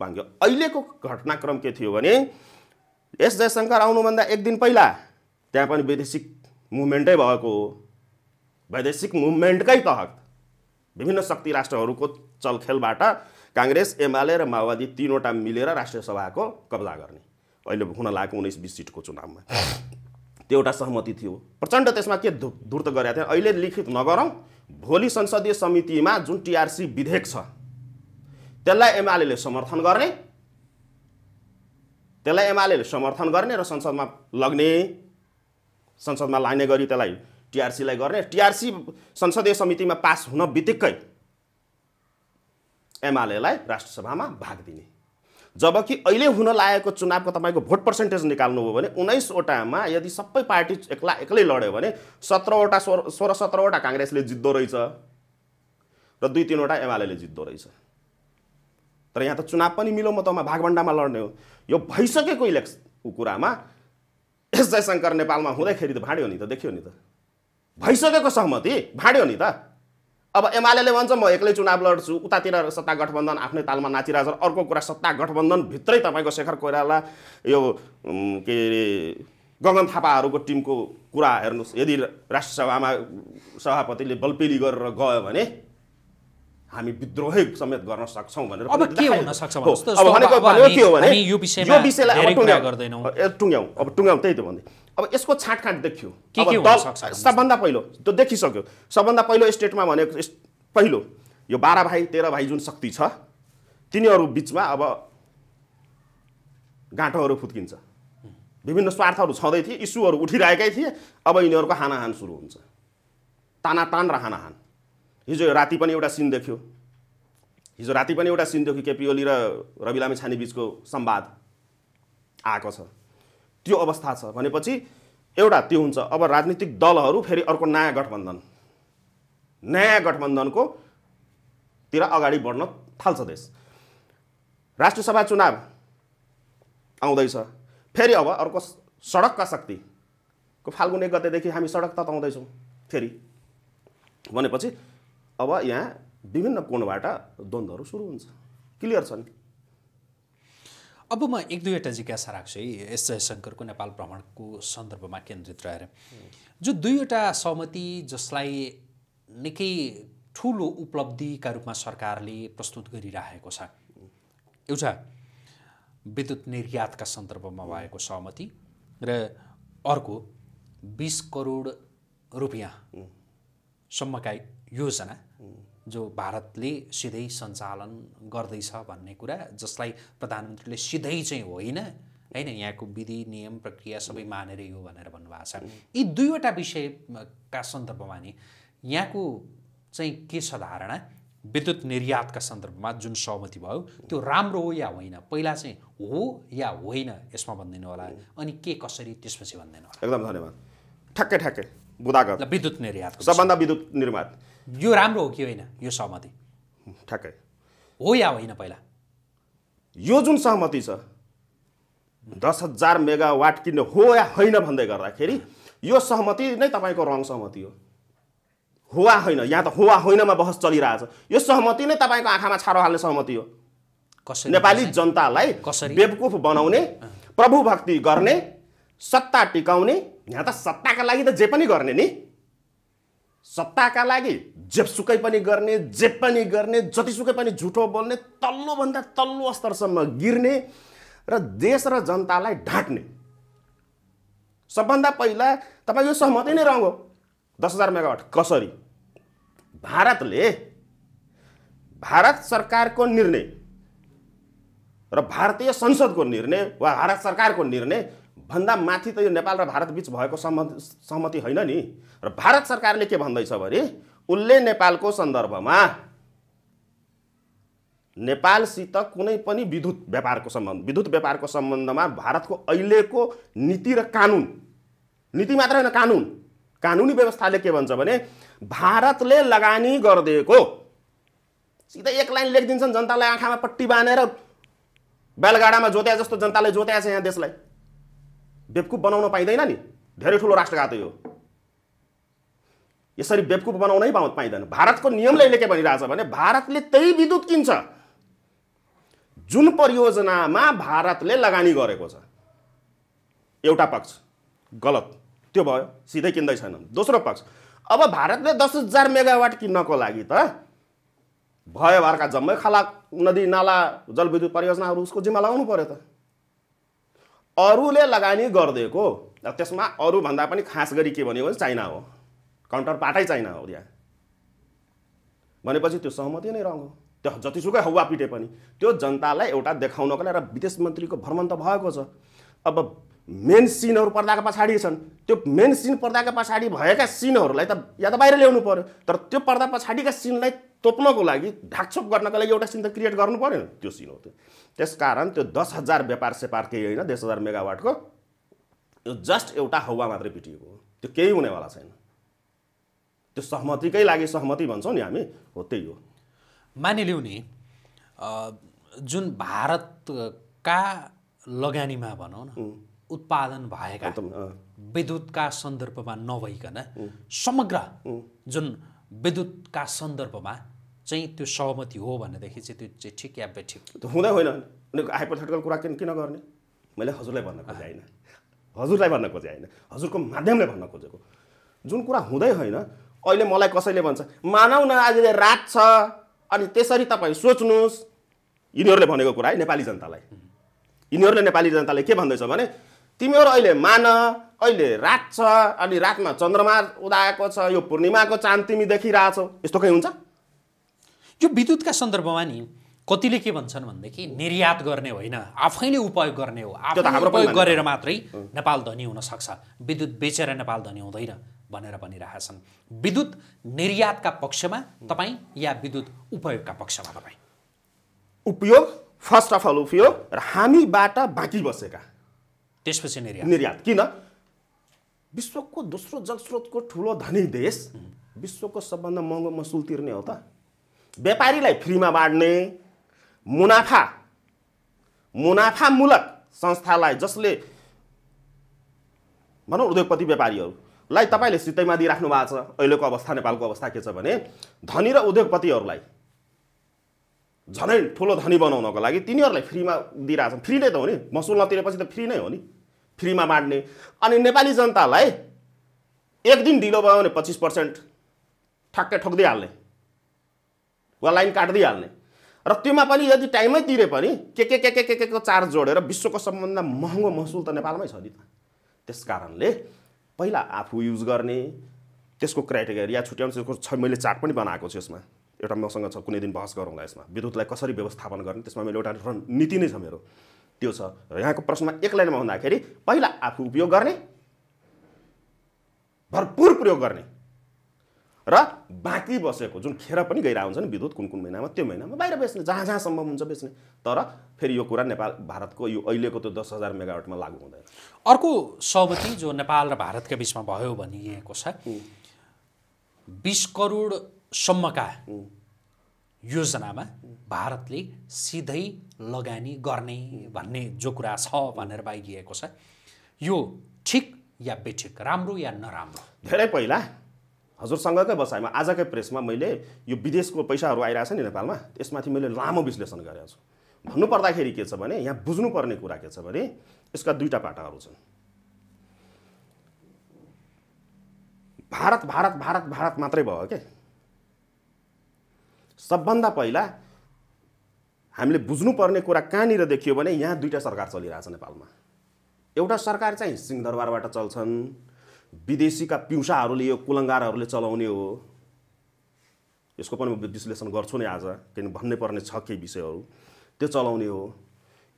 भाङ्ग्यो अहिलेको घटनाक्रम के थियो भने एस जयशङ्कर आउनुभन्दा एक दिन पहिला त्यहाँ पनि वैदेशिक मुभमेन्टै भएको हो वैदेशिक मुभमेन्टकै तहत विभिन्न शक्ति राष्ट्रहरूको चलखेलबाट काङ्ग्रेस एमाले र माओवादी तिनवटा मिलेर राष्ट्रिय सभाको कब्जा गर्ने अहिले हुन लागेको उन्नाइस बिस सिटको चुनावमा त्यो एउटा सहमति थियो प्रचण्ड त्यसमा के धुर्त गरेका थिए अहिले लिखित नगरौँ भोलि संसदीय समितिमा जुन टिआरसी विधेयक छ त्यसलाई एमाले समर्थन गर्ने त्यसलाई एमाले समर्थन गर्ने र संसदमा लग्ने संसदमा लाने गरी त्यसलाई टिआरसीलाई गर्ने टिआरसी संसदीय समितिमा पास हुन बित्तिकै एमालेलाई राष्ट्रसभामा भाग दिने जबकि अहिले हुन लागेको चुनावको तपाईँको भोट पर्सेन्टेज निकाल्नुभयो भने उन्नाइसवटामा यदि सबै पार्टी एक्ला एक्लै लड्यो भने सत्रवटा सोह्र सोह्र सत्रवटा काङ्ग्रेसले जित्दो रहेछ र दुई तिनवटा एमाले जित्दो रहेछ तर यहाँ त चुनाव पनि मिलो मतमा भागभन्डामा लड्ने हो यो भइसकेको इलेक्स कुरामा एस जयशङ्कर नेपालमा हुँदैखेरि त भाँड्यो नि त देखियो नि त भइसकेको सहमति भाँड्यो नि त अब एमाले भन्छ म एक्लै चुनाव लड्छु उतातिर सत्ता गठबन्धन आफ्नै तालमा नाचिरहेछ अर्को कुरा सत्ता गठबन्धनभित्रै तपाईँको शेखर कोइराला यो के अरे गगन थापाहरूको टिमको कुरा हेर्नुहोस् यदि राष्ट्रसभामा सभापतिले बलपेली गरेर गयो भने हामी विद्रोही समेत गर्न सक्छौँ भनेर अब के हुन भनेको के हो भने यो विषयलाई टुङ्ग्याउँ अब टुङ्ग्याउँ त्यही त भन्दै अब यसको छाँटखाँट देखियो सबभन्दा पहिलो त्यो देखिसक्यो सबभन्दा पहिलो स्टेटमा भनेको पहिलो यो बाह्र भाइ तेह्र भाइ जुन शक्ति छ तिनीहरू बिचमा अब गाँठोहरू फुत्किन्छ विभिन्न स्वार्थहरू छँदै थिए इस्युहरू उठिरहेकै थिए अब यिनीहरूको हानाहान सुरु हुन्छ तानातान र हानाहान हिजो राति पनि एउटा सिन देख्यो हिजो राति पनि एउटा सिन देख्यो केपिओली र रवि लामी छाने बिचको सम्वाद आएको छ त्यो अवस्था छ भनेपछि एउटा त्यो हुन्छ अब राजनीतिक दलहरू फेरि अर्को नयाँ गठबन्धन नयाँ गठबन्धनकोतिर अगाडि बढ्न थाल्छ देश राष्ट्रसभा चुनाव आउँदैछ फेरि अब अर्को सडकका शक्तिको फाल्गुन एक गतेदेखि हामी सडक तताउँदैछौँ फेरि भनेपछि अब यहाँ विभिन्न कोणबाट द्वन्द्वहरू सुरु हुन्छ क्लियर छ नि अब म एक दुईवटा जिज्ञासा राख्छु है एस जयशङ्करको नेपाल भ्रमणको सन्दर्भमा केन्द्रित रहेर जो दुईवटा सहमति जसलाई निकै ठुलो उपलब्धिका रूपमा सरकारले प्रस्तुत गरिराखेको छ एउटा विद्युत निर्यातका सन्दर्भमा भएको सहमति र अर्को बिस करोड रुपियाँसम्मका योजना जो भारतले सिधै सञ्चालन गर्दैछ भन्ने कुरा जसलाई प्रधानमन्त्रीले सिधै चाहिँ होइन होइन यहाँको विधि नियम प्रक्रिया सबै मानेरै हो भनेर भन्नुभएको छ यी दुईवटा विषयका सन्दर्भमा नि यहाँको चाहिँ के छ धारणा विद्युत निर्यातका सन्दर्भमा जुन सहमति भयो त्यो राम्रो हो या होइन पहिला चाहिँ हो या होइन यसमा भनिदिनु होला अनि के कसरी त्यसपछि भनिदिनु होला एकदम धन्यवाद ठ्याक्कै ठ्याक्कै बुदागत विद्युत निर्यात सबभन्दा विद्युत निर्मात यो राम्रो हो कि होइन यो सहमति ठ्याक्कै हो या होइन पहिला यो जुन सहमति छ दस हजार मेगावाट किन्ने हो या होइन भन्दै गर्दाखेरि यो सहमति नै तपाईँको रङ सहमति हो हो वा होइन यहाँ त हो वा होइनमा बहस चलिरहेछ यो सहमति नै तपाईँको आँखामा छारो हाल्ने सहमति हो कसरी नेपाली जनतालाई कसरी बेवकुफ बनाउने प्रभुभक्ति गर्ने सत्ता टिकाउने यहाँ त सत्ताका लागि त जे पनि गर्ने नि सत्ताका लागि जेपसुकै पनि गर्ने जे पनि गर्ने जतिसुकै पनि झुठो बोल्ने तल्लोभन्दा तल्लो स्तरसम्म गिर्ने र देश र जनतालाई ढाँट्ने सबभन्दा पहिला तपाईँ यो सहमति नै रङ हो दस हजार मेगावाट कसरी भारतले भारत सरकारको निर्णय र भारतीय संसदको निर्णय वा भारत सरकारको निर्णय भन्दा माथि त यो नेपाल र भारत बिच भएको सहमति सहमति होइन नि र भारत सरकारले के भन्दैछ भने उसले नेपालको सन्दर्भमा नेपालसित कुनै पनि विद्युत व्यापारको सम्बन्ध विद्युत व्यापारको सम्बन्धमा भारतको अहिलेको नीति र कानुन नीति मात्र होइन कानुन कानुनी व्यवस्थाले के भन्छ भने भारतले लगानी गरिदिएको सिधै एक लाइन लेखिदिन्छन् जनतालाई आँखामा पट्टी बाँधेर बेलगाडामा जोत्या जस्तो जनताले जोत्या छ यहाँ देशलाई बेबकुप बनाउन पाइँदैन नि धेरै ठुलो राष्ट्रघात यो यसरी बेबकुप बनाउनै पाइँदैन भारतको नियमले यसले के भनिरहेछ भने भारतले त्यही विद्युत किन्छ जुन परियोजनामा भारतले लगानी गरेको छ एउटा पक्ष गलत त्यो भयो सिधै किन्दै छैनन् दोस्रो पक्ष अब भारतले दस हजार मेगावाट किन्नको लागि त भयभरका जम्मै खाला नदी नाला जलविद्युत परियोजनाहरू उसको जिम्मा लगाउनु पऱ्यो त अरूले लगानी गरिदिएको र त्यसमा अरूभन्दा पनि खास गरी के भनेको चाइना हो काउन्टर पार्टै चाइना हो त्यहाँ भनेपछि त्यो सहमति नै रङ हो त्यो जतिसुकै हौवा पिटे पनि त्यो जनतालाई एउटा देखाउनको लागि र विदेश मन्त्रीको भ्रमण त भएको छ अब मेन सिनहरू पर्दाका पछाडि छन् त्यो मेन सिन पर्दाका पछाडि भएका सिनहरूलाई त या त बाहिर ल्याउनु पऱ्यो तर त्यो पर्दा पछाडिका सिनलाई तोप्नको लागि ढाकछोप गर्नको लागि एउटा सिन त क्रिएट गर्नु परेन त्यो सिन हो त्यो त्यस कारण त्यो दस हजार व्यापार सेपार केही होइन दस हजार मेगावाटको यो जस्ट एउटा हौवा मात्रै पिटिएको हो त्यो केही हुनेवाला छैन त्यो सहमतिकै लागि सहमति भन्छौँ नि हामी हो त्यही हो मानिलिउ नि जुन भारतका लगानीमा भनौँ न उत्पादन भएका विद्युतका सन्दर्भमा नभइकन समग्र जुन विद्युतका सन्दर्भमा चाहिँ त्यो सहमति हो भनेदेखि चाहिँ त्यो चाहिँ ठिक या बेठिक हुँदै होइन उनीहरूको हाइपोथेटिकल कुरा किन किन गर्ने मैले हजुरलाई भन्न खोजेँ होइन हजुरलाई भन्न खोजेँ होइन हजुरको माध्यमले भन्न खोजेको जुन कुरा हुँदै होइन अहिले मलाई कसैले भन्छ मानौ न आज रात छ अनि त्यसरी तपाईँ सोच्नुहोस् यिनीहरूले भनेको कुरा है नेपाली जनतालाई यिनीहरूले नेपाली जनताले के भन्दैछ भने तिमीहरू अहिले मान अहिले रात छ अनि रातमा चन्द्रमा उदाएको छ यो पूर्णिमाको चाँद तिमी देखिरहेछौ यस्तो कहीँ हुन्छ यो विद्युतका सन्दर्भमा नि कतिले के भन्छन् भनेदेखि निर्यात गर्ने होइन आफैले उपयोग गर्ने हो आफैले उपयोग गरेर मात्रै नेपाल धनी हुन सक्छ विद्युत बेचेर नेपाल धनी हुँदैन भनेर भनिरहेका छन् विद्युत निर्यातका पक्षमा तपाईँ या विद्युत उपयोगका पक्षमा तपाईँ उपयोग फर्स्ट अफ अल उपयोग र हामीबाट बाँकी बसेका त्यसपछि निर्यात निर्यात किन विश्वको दोस्रो जलस्रोतको ठुलो धनी देश विश्वको सबभन्दा महँगो महसुल तिर्ने हो त व्यापारीलाई फ्रीमा बाँड्ने मुनाफा मुनाफामूलक संस्थालाई जसले भनौँ उद्योगपति व्यापारीहरूलाई तपाईँले सितैमा दिइराख्नु भएको छ अहिलेको अवस्था नेपालको अवस्था के छ भने धनी र उद्योगपतिहरूलाई झनै ठुलो धनी बनाउनको लागि तिनीहरूलाई फ्रीमा दिइरहेछन् फ्री नै त हो नि मसुल नतिरेपछि त फ्री नै हो नि फ्रीमा बाँड्ने अनि नेपाली जनतालाई एक दिन ढिलो भयो भने पच्चिस पर्सेन्ट ठ्याक्कै ठोक्दिइहाल्ने वा लाइन काटिदिइहाल्ने र त्योमा पनि यदि टाइममै तिरे पनि के के के के के के को चार्ज जोडेर विश्वको सबभन्दा महँगो महसुल त नेपालमै छ नि त त्यस कारणले पहिला आफू युज गर्ने त्यसको क्राइटेरिया छुट्याउनु त्यसको छ मैले चार्ट पनि बनाएको छु यसमा एउटा मसँग छ कुनै दिन बहस गरौँला यसमा विद्युतलाई कसरी व्यवस्थापन गर्ने त्यसमा मैले एउटा नीति नै छ मेरो त्यो छ र यहाँको प्रश्नमा एक लाइनमा हुँदाखेरि पहिला आफू उपयोग गर्ने भरपुर प्रयोग गर्ने र बाँकी बसेको जुन खेर पनि गइरहेको हुन्छ नि विद्युत कुन कुन महिनामा त्यो महिनामा बाहिर बेच्ने जहाँ जहाँ सम्भव हुन्छ बेच्ने तर फेरि यो कुरा नेपाल भारतको यो अहिलेको त्यो दस हजार मेगावटमा लागु हुँदैन अर्को सहमति जो नेपाल र भारतका बिचमा भयो भनिएको छ बिस करोडसम्मका योजनामा भारतले सिधै लगानी गर्ने भन्ने जो कुरा छ भनेर बाहिरिएको छ यो ठिक या बेठिक राम्रो या नराम्रो धेरै पहिला हजुरसँगकै बसाइमा आजकै प्रेसमा मैले यो विदेशको पैसाहरू आइरहेछ नि नेपालमा त्यसमाथि मैले लामो विश्लेषण गरेको छु भन्नुपर्दाखेरि के छ भने यहाँ बुझ्नुपर्ने कुरा के छ भने यसका दुईवटा पाटाहरू छन् भारत भारत भारत भारत मात्रै भयो के सबभन्दा पहिला हामीले बुझ्नुपर्ने कुरा कहाँनिर देखियो भने यहाँ दुईवटा सरकार चलिरहेछ नेपालमा एउटा सरकार चाहिँ सिंहदरबारबाट चल्छन् विदेशीका पिउसाहरूले यो कुलङ्गारहरूले चलाउने हो यसको पनि म विश्लेषण गर्छु नि आज किन भन्नै पर्ने छ केही विषयहरू त्यो चलाउने हो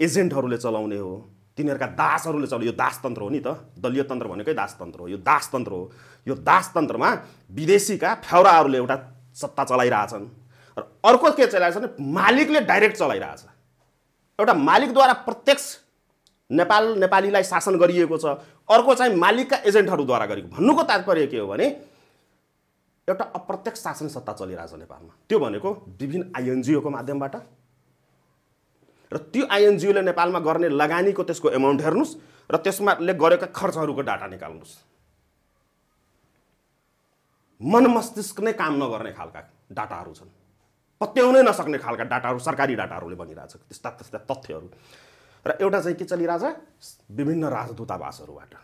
एजेन्टहरूले चलाउने हो तिनीहरूका दासहरूले चलाउने यो दासतन्त्र हो नि त दलीय तन्त्र भनेकै दासतन्त्र हो यो दासतन्त्र हो यो दासतन्त्रमा विदेशीका फ्याउराहरूले एउटा सत्ता चलाइरहेछन् र अर्को के चलाइरहेछ भने मालिकले डाइरेक्ट चलाइरहेछ एउटा मालिकद्वारा प्रत्यक्ष नेपाल नेपालीलाई शासन गरिएको छ अर्को चाहिँ मालिकका एजेन्टहरूद्वारा गरेको भन्नुको तात्पर्य के हो भने एउटा अप्रत्यक्ष शासन सत्ता चलिरहेछ नेपालमा त्यो भनेको विभिन्न आइएनजिओको माध्यमबाट र त्यो आइएनजिओले नेपालमा गर्ने लगानीको त्यसको एमाउन्ट हेर्नुहोस् र त्यसमाले गरेका खर्चहरूको डाटा निकाल्नुहोस् मन मस्तिष्क नै काम नगर्ने खालका डाटाहरू छन् पत्याउनै नसक्ने खालका डाटाहरू सरकारी डाटाहरूले बनिरहेछ त्यस्ता त्यस्ता तथ्यहरू र एउटा चाहिँ के चलिरहेछ विभिन्न राजदूतावासहरूबाट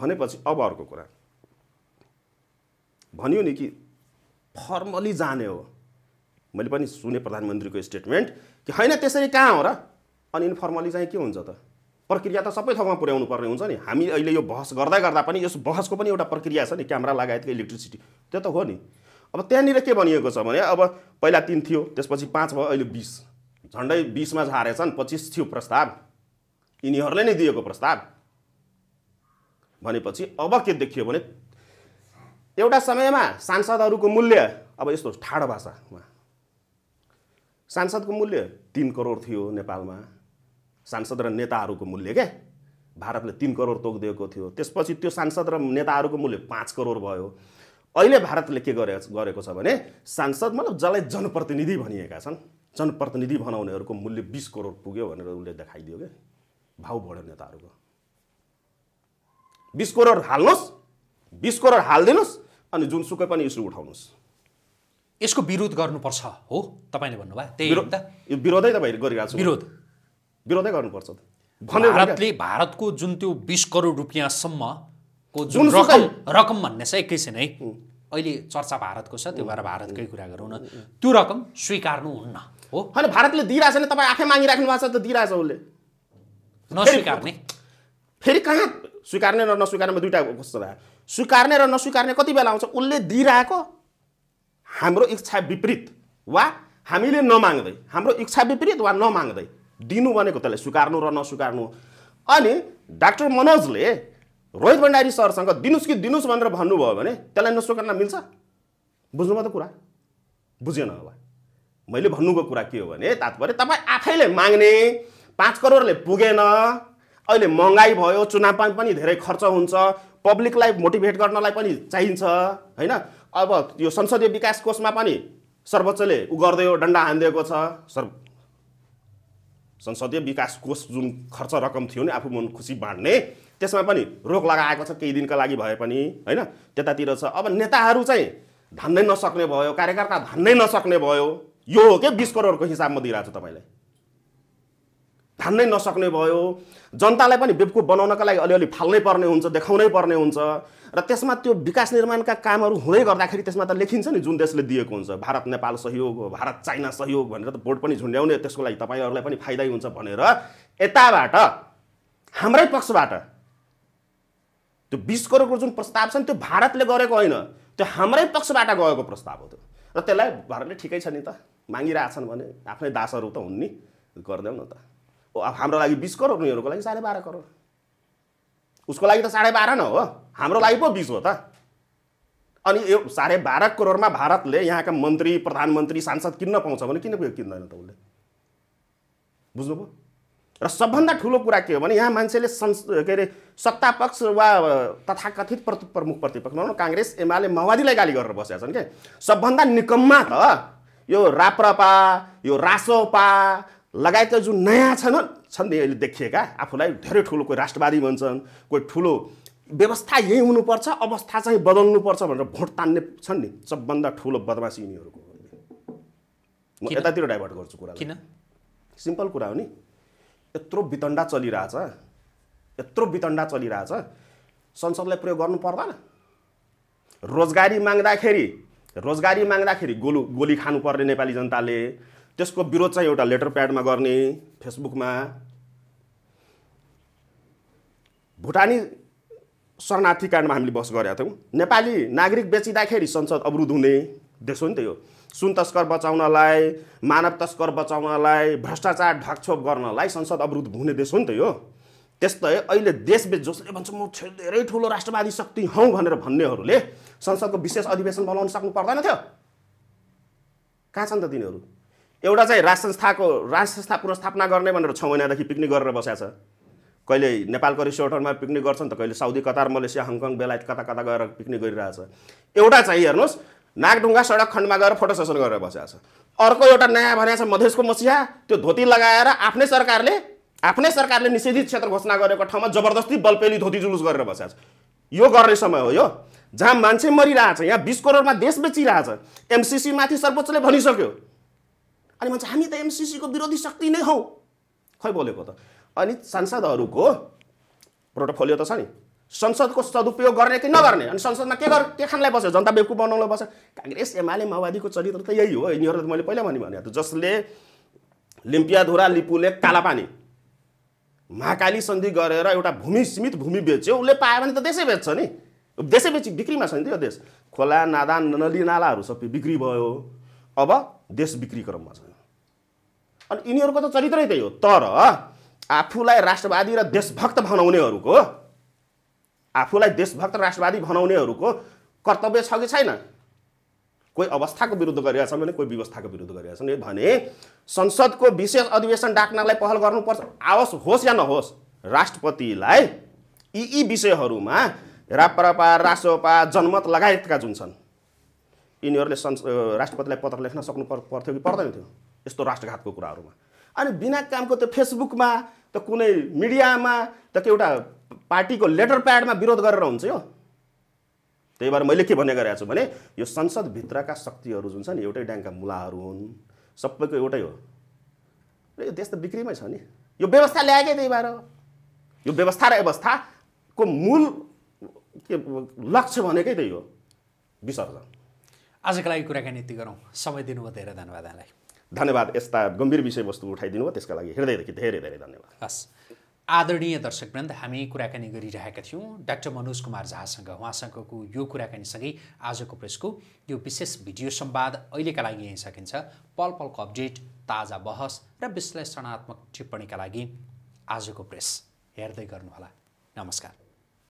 भनेपछि अब अर्को कुरा भनियो नि कि फर्मली जाने हो मैले पनि सुने प्रधानमन्त्रीको स्टेटमेन्ट कि होइन त्यसरी कहाँ हो र अनि इन्फर्मली चाहिँ के हुन्छ त प्रक्रिया त सबै ठाउँमा पुर्याउनु पर्ने हुन्छ नि हामी अहिले यो बहस गर्दा गर्दा पनि यस बहसको पनि एउटा प्रक्रिया छ नि क्यामरा लगायतको इलेक्ट्रिसिटी त्यो त हो नि अब त्यहाँनिर के भनिएको छ भने अब पहिला तिन थियो त्यसपछि पाँच भयो अहिले बिस झन्डै बिसमा झारेछन् पच्चिस थियो प्रस्ताव यिनीहरूले नै दिएको प्रस्ताव भनेपछि अब के देखियो भने एउटा समयमा सांसदहरूको मूल्य अब यस्तो ठाडो भाषामा सांसदको मूल्य तिन करोड थियो नेपालमा सांसद र नेताहरूको मूल्य के भारतले तिन करोड तोकिदिएको थियो त्यसपछि त्यो सांसद र नेताहरूको मूल्य पाँच करोड भयो अहिले भारतले के गरे गरेको छ भने सांसद मतलब जसलाई जनप्रतिनिधि भनिएका छन् जनप्रतिनिधि बनाउनेहरूको मूल्य बिस करोड पुग्यो भनेर उसले देखाइदियो क्या भाउ बढ्यो नेताहरूको बिस करोड हाल्नुहोस् बिस करोड हालिदिनुहोस् अनि जुनसुकै पनि इस्यु उठाउनुहोस् यसको विरोध गर्नुपर्छ हो तपाईँले भन्नुभयो त्यही यो विरोधै तपाईँले गरिरहेको छ विरोध विरोधै गर्नुपर्छ भारतले भारतको जुन त्यो बिस करोड रुपियाँसम्मको जुन रकम रकम भन्ने छ एकैछिन है अहिले चर्चा भारतको छ त्यो भएर भारतकै कुरा गरौँ न त्यो रकम स्वीकार्नुहुन्न हो होइन भारतले दिइरहेछ नि तपाईँ आफै मागिराख्नु भएको छ त दिइरहेछ उसले नस्वीकार्ने फेरि कहाँ स्वीकार्ने र नस्वीकार्ने दुइटा कस्तो भयो स्वीकार्ने र नस्वीकार्ने कति बेला आउँछ उसले दिइरहेको हाम्रो इच्छा विपरीत वा हामीले नमाग्दै हाम्रो इच्छा विपरीत वा नमाग्दै दिनु भनेको त्यसलाई स्वीकार्नु र नस्वीकार्नु अनि डाक्टर मनोजले रोहित भण्डारी सरसँग दिनुहोस् कि दिनुहोस् भनेर भन्नुभयो भने त्यसलाई नस्वीकार्न मिल्छ बुझ्नुभयो त कुरा बुझेन होला मैले भन्नुको कुरा के हो भने तात्पर्य तपाईँ आफैले माग्ने पाँच करोडले पुगेन अहिले महँगाई भयो चुनावमा पनि धेरै खर्च हुन्छ पब्लिकलाई मोटिभेट गर्नलाई पनि चाहिन्छ होइन अब यो संसदीय विकास कोषमा पनि सर्वोच्चले उ गरिदियो डन्डा हानिदिएको छ सर संसदीय विकास कोष जुन खर्च रकम थियो नि आफू मन खुसी बाँड्ने त्यसमा पनि रोक लगाएको छ केही दिनका लागि भए पनि होइन त्यतातिर छ अब नेताहरू चाहिँ धान्नै नसक्ने भयो कार्यकर्ता धान्नै नसक्ने भयो यो हो क्या बिस करोडको हिसाबमा दिइरहेको छ तपाईँलाई फाल्नै नसक्ने भयो जनतालाई पनि बेवकुफ बनाउनका लागि अलिअलि फाल्नै पर्ने हुन्छ देखाउनै पर्ने हुन्छ र त्यसमा त्यो विकास निर्माणका कामहरू हुँदै गर्दाखेरि त्यसमा त लेखिन्छ नि जुन देशले दिएको हुन्छ भारत नेपाल सहयोग भारत चाइना सहयोग भनेर त बोर्ड पनि झुन्ड्याउने त्यसको लागि तपाईँहरूलाई पनि फाइदै हुन्छ भनेर यताबाट हाम्रै पक्षबाट त्यो बिस करोडको जुन प्रस्ताव छ नि त्यो भारतले गरेको होइन त्यो हाम्रै पक्षबाट गएको प्रस्ताव हो त्यो र त्यसलाई भारतले ठिकै छ नि त मागिरहेछन् भने आफ्नै दासहरू त हुन् नि गरिदेऊ न त ओ अब हाम्रो लागि बिस करोड उनीहरूको लागि साढे बाह्र करोड उसको लागि त साढे बाह्र न हो हाम्रो लागि पो बिस हो त अनि यो साढे बाह्र करोडमा भारतले यहाँका मन्त्री प्रधानमन्त्री सांसद किन्न पाउँछ भने किन किन्दैन त उसले बुझ्नुभयो र सबभन्दा ठुलो कुरा के हो भने यहाँ मान्छेले संस के अरे सत्तापक्ष वा तथाकथित प्रमुख प्रतिपक्ष भनौँ काङ्ग्रेस एमाले माओवादीलाई गाली गरेर बसेका छन् क्या सबभन्दा निकम्मा त यो राप्रपा यो रासोपा लगायतका जुन नयाँ छन् छन् नि अहिले देखिएका आफूलाई धेरै ठुलो कोही राष्ट्रवादी भन्छन् कोही ठुलो व्यवस्था यही हुनुपर्छ अवस्था चाहिँ बदल्नुपर्छ भनेर भोट तान्ने छन् नि सबभन्दा ठुलो बदमासी यिनीहरूको म यतातिर डाइभर्ट गर्छु कुरा किन सिम्पल कुरा हो नि यत्रो बितन्डा चलिरहेछ यत्रो बितन्डा चलिरहेछ संसदलाई प्रयोग गर्नु पर्दैन रोजगारी माग्दाखेरि रोजगारी माग्दाखेरि गोलु गोली खानुपर्ने नेपाली जनताले त्यसको विरोध चाहिँ एउटा लेटर प्याडमा गर्ने फेसबुकमा भुटानी शरणार्थी काण्डमा हामीले बस गरेका थियौँ नेपाली नागरिक बेचिँदाखेरि संसद अवरुद्ध हुने देश हो नि त यो सुन तस्कर बचाउनलाई मानव तस्कर बचाउनलाई भ्रष्टाचार ढाकछोप गर्नलाई संसद अवरुद्ध हुने देश हो नि त यो त्यस्तै अहिले देशबेच जसले भन्छ म धेरै ठुलो राष्ट्रवादी शक्ति हौँ भनेर भन्नेहरूले संसदको विशेष अधिवेशन बोलाउन सक्नु पर्दैन थियो कहाँ छन् त तिनीहरू एउटा चाहिँ राज संस्थाको राज संस्था पुनस्थापना गर्ने भनेर छ महिनादेखि पिकनिक गरेर बसेको छ कहिले नेपालको रिसोर्टहरूमा पिकनिक गर्छन् त कहिले साउदी कतार मलेसिया हङकङ बेलायत कता कता गएर पिकनिक गरिरहेछ एउटा चाहिँ हेर्नुहोस् नागढुङ्गा सडक खण्डमा गएर फोटो सेसन गरेर बसेको छ अर्को एउटा नयाँ भनेको छ मधेसको मसिहा त्यो धोती लगाएर आफ्नै सरकारले आफ्नै सरकारले निषेधित क्षेत्र घोषणा गरेको ठाउँमा जबरजस्ती बलपेली धोती जुलुस गरेर बसेको छ यो गर्ने समय हो यो जहाँ मान्छे मरिरहेछ यहाँ बिस करोडमा देश बेचिरहेछ एमसिसीमाथि सर्वोच्चले भनिसक्यो अनि भन्छ हामी त एमसिसीको विरोधी शक्ति नै हौ खै बोलेको त अनि सांसदहरूको प्रोटोफोलियो त छ नि संसदको सदुपयोग गर्ने कि नगर्ने अनि संसदमा के गर के खानलाई बस्यो जनता बेकु बनाउनलाई बस्यो काङ्ग्रेस एमाले माओवादीको चरित्र त यही हो यिनीहरू मैले पहिला भने त जसले लिम्पियाधुरा लिपुले कालापानी महाकाली सन्धि गरेर एउटा भूमि सीमित भूमि बेच्यो उसले पायो भने त देशै बेच्छ नि देशै बेची बिक्रीमा छ नि त यो देश खोला नादा नली नालाहरू सबै बिक्री भयो अब देश बिक्री क्रममा छ अनि यिनीहरूको त चरित्रै त्यही हो तर आफूलाई राष्ट्रवादी र देशभक्त भनाउनेहरूको आफूलाई देशभक्त राष्ट्रवादी भनाउनेहरूको कर्तव्य छ कि छैन कोही अवस्थाको विरुद्ध गरिरहेका छन् भने कोही व्यवस्थाको विरुद्ध गरिरहेका छन् भने संसदको विशेष अधिवेशन डाक्नलाई पहल गर्नुपर्छ आओस् होस् या नहोस् राष्ट्रपतिलाई यी यी विषयहरूमा राप्रपा रासोपा जनमत लगायतका जुन छन् यिनीहरूले संस राष्ट्रपतिलाई पत्र लेख्न सक्नु पर्थ्यो कि पर्दैन थियो यस्तो राष्ट्रघातको कुराहरूमा अनि बिना कामको त फेसबुकमा त कुनै मिडियामा त एउटा पार्टीको लेटर प्याडमा विरोध गरेर हुन्छ यो त्यही भएर मैले के भन्ने गरेको छु भने यो संसदभित्रका शक्तिहरू जुन छ नि एउटै ड्याङ्कका मुलाहरू हुन् सबैको एउटै हो र यो देश त बिक्रीमै छ नि यो व्यवस्था ल्याएकै त्यही भएर यो व्यवस्था र व्यवस्थाको मूल के लक्ष्य भनेकै त्यही हो विसर्जन आजको लागि कुराकानी यति गरौँ समय दिनुभयो धेरै धन्यवाद धन्यवाद यस्ता गम्भीर विषयवस्तु उठाइदिनु भयो त्यसका लागि हृदयदेखि धेरै धेरै धन्यवाद हस् आदरणीय दर्शकवृन्द हामी कुराकानी गरिरहेका थियौँ डाक्टर मनोज कुमार झासँग उहाँसँगको यो कुराकानीसँगै आजको प्रेसको यो विशेष भिडियो सम्वाद अहिलेका लागि यहीँ सकिन्छ पल पलको अपडेट ताजा बहस र विश्लेषणात्मक टिप्पणीका लागि आजको प्रेस हेर्दै गर्नुहोला नमस्कार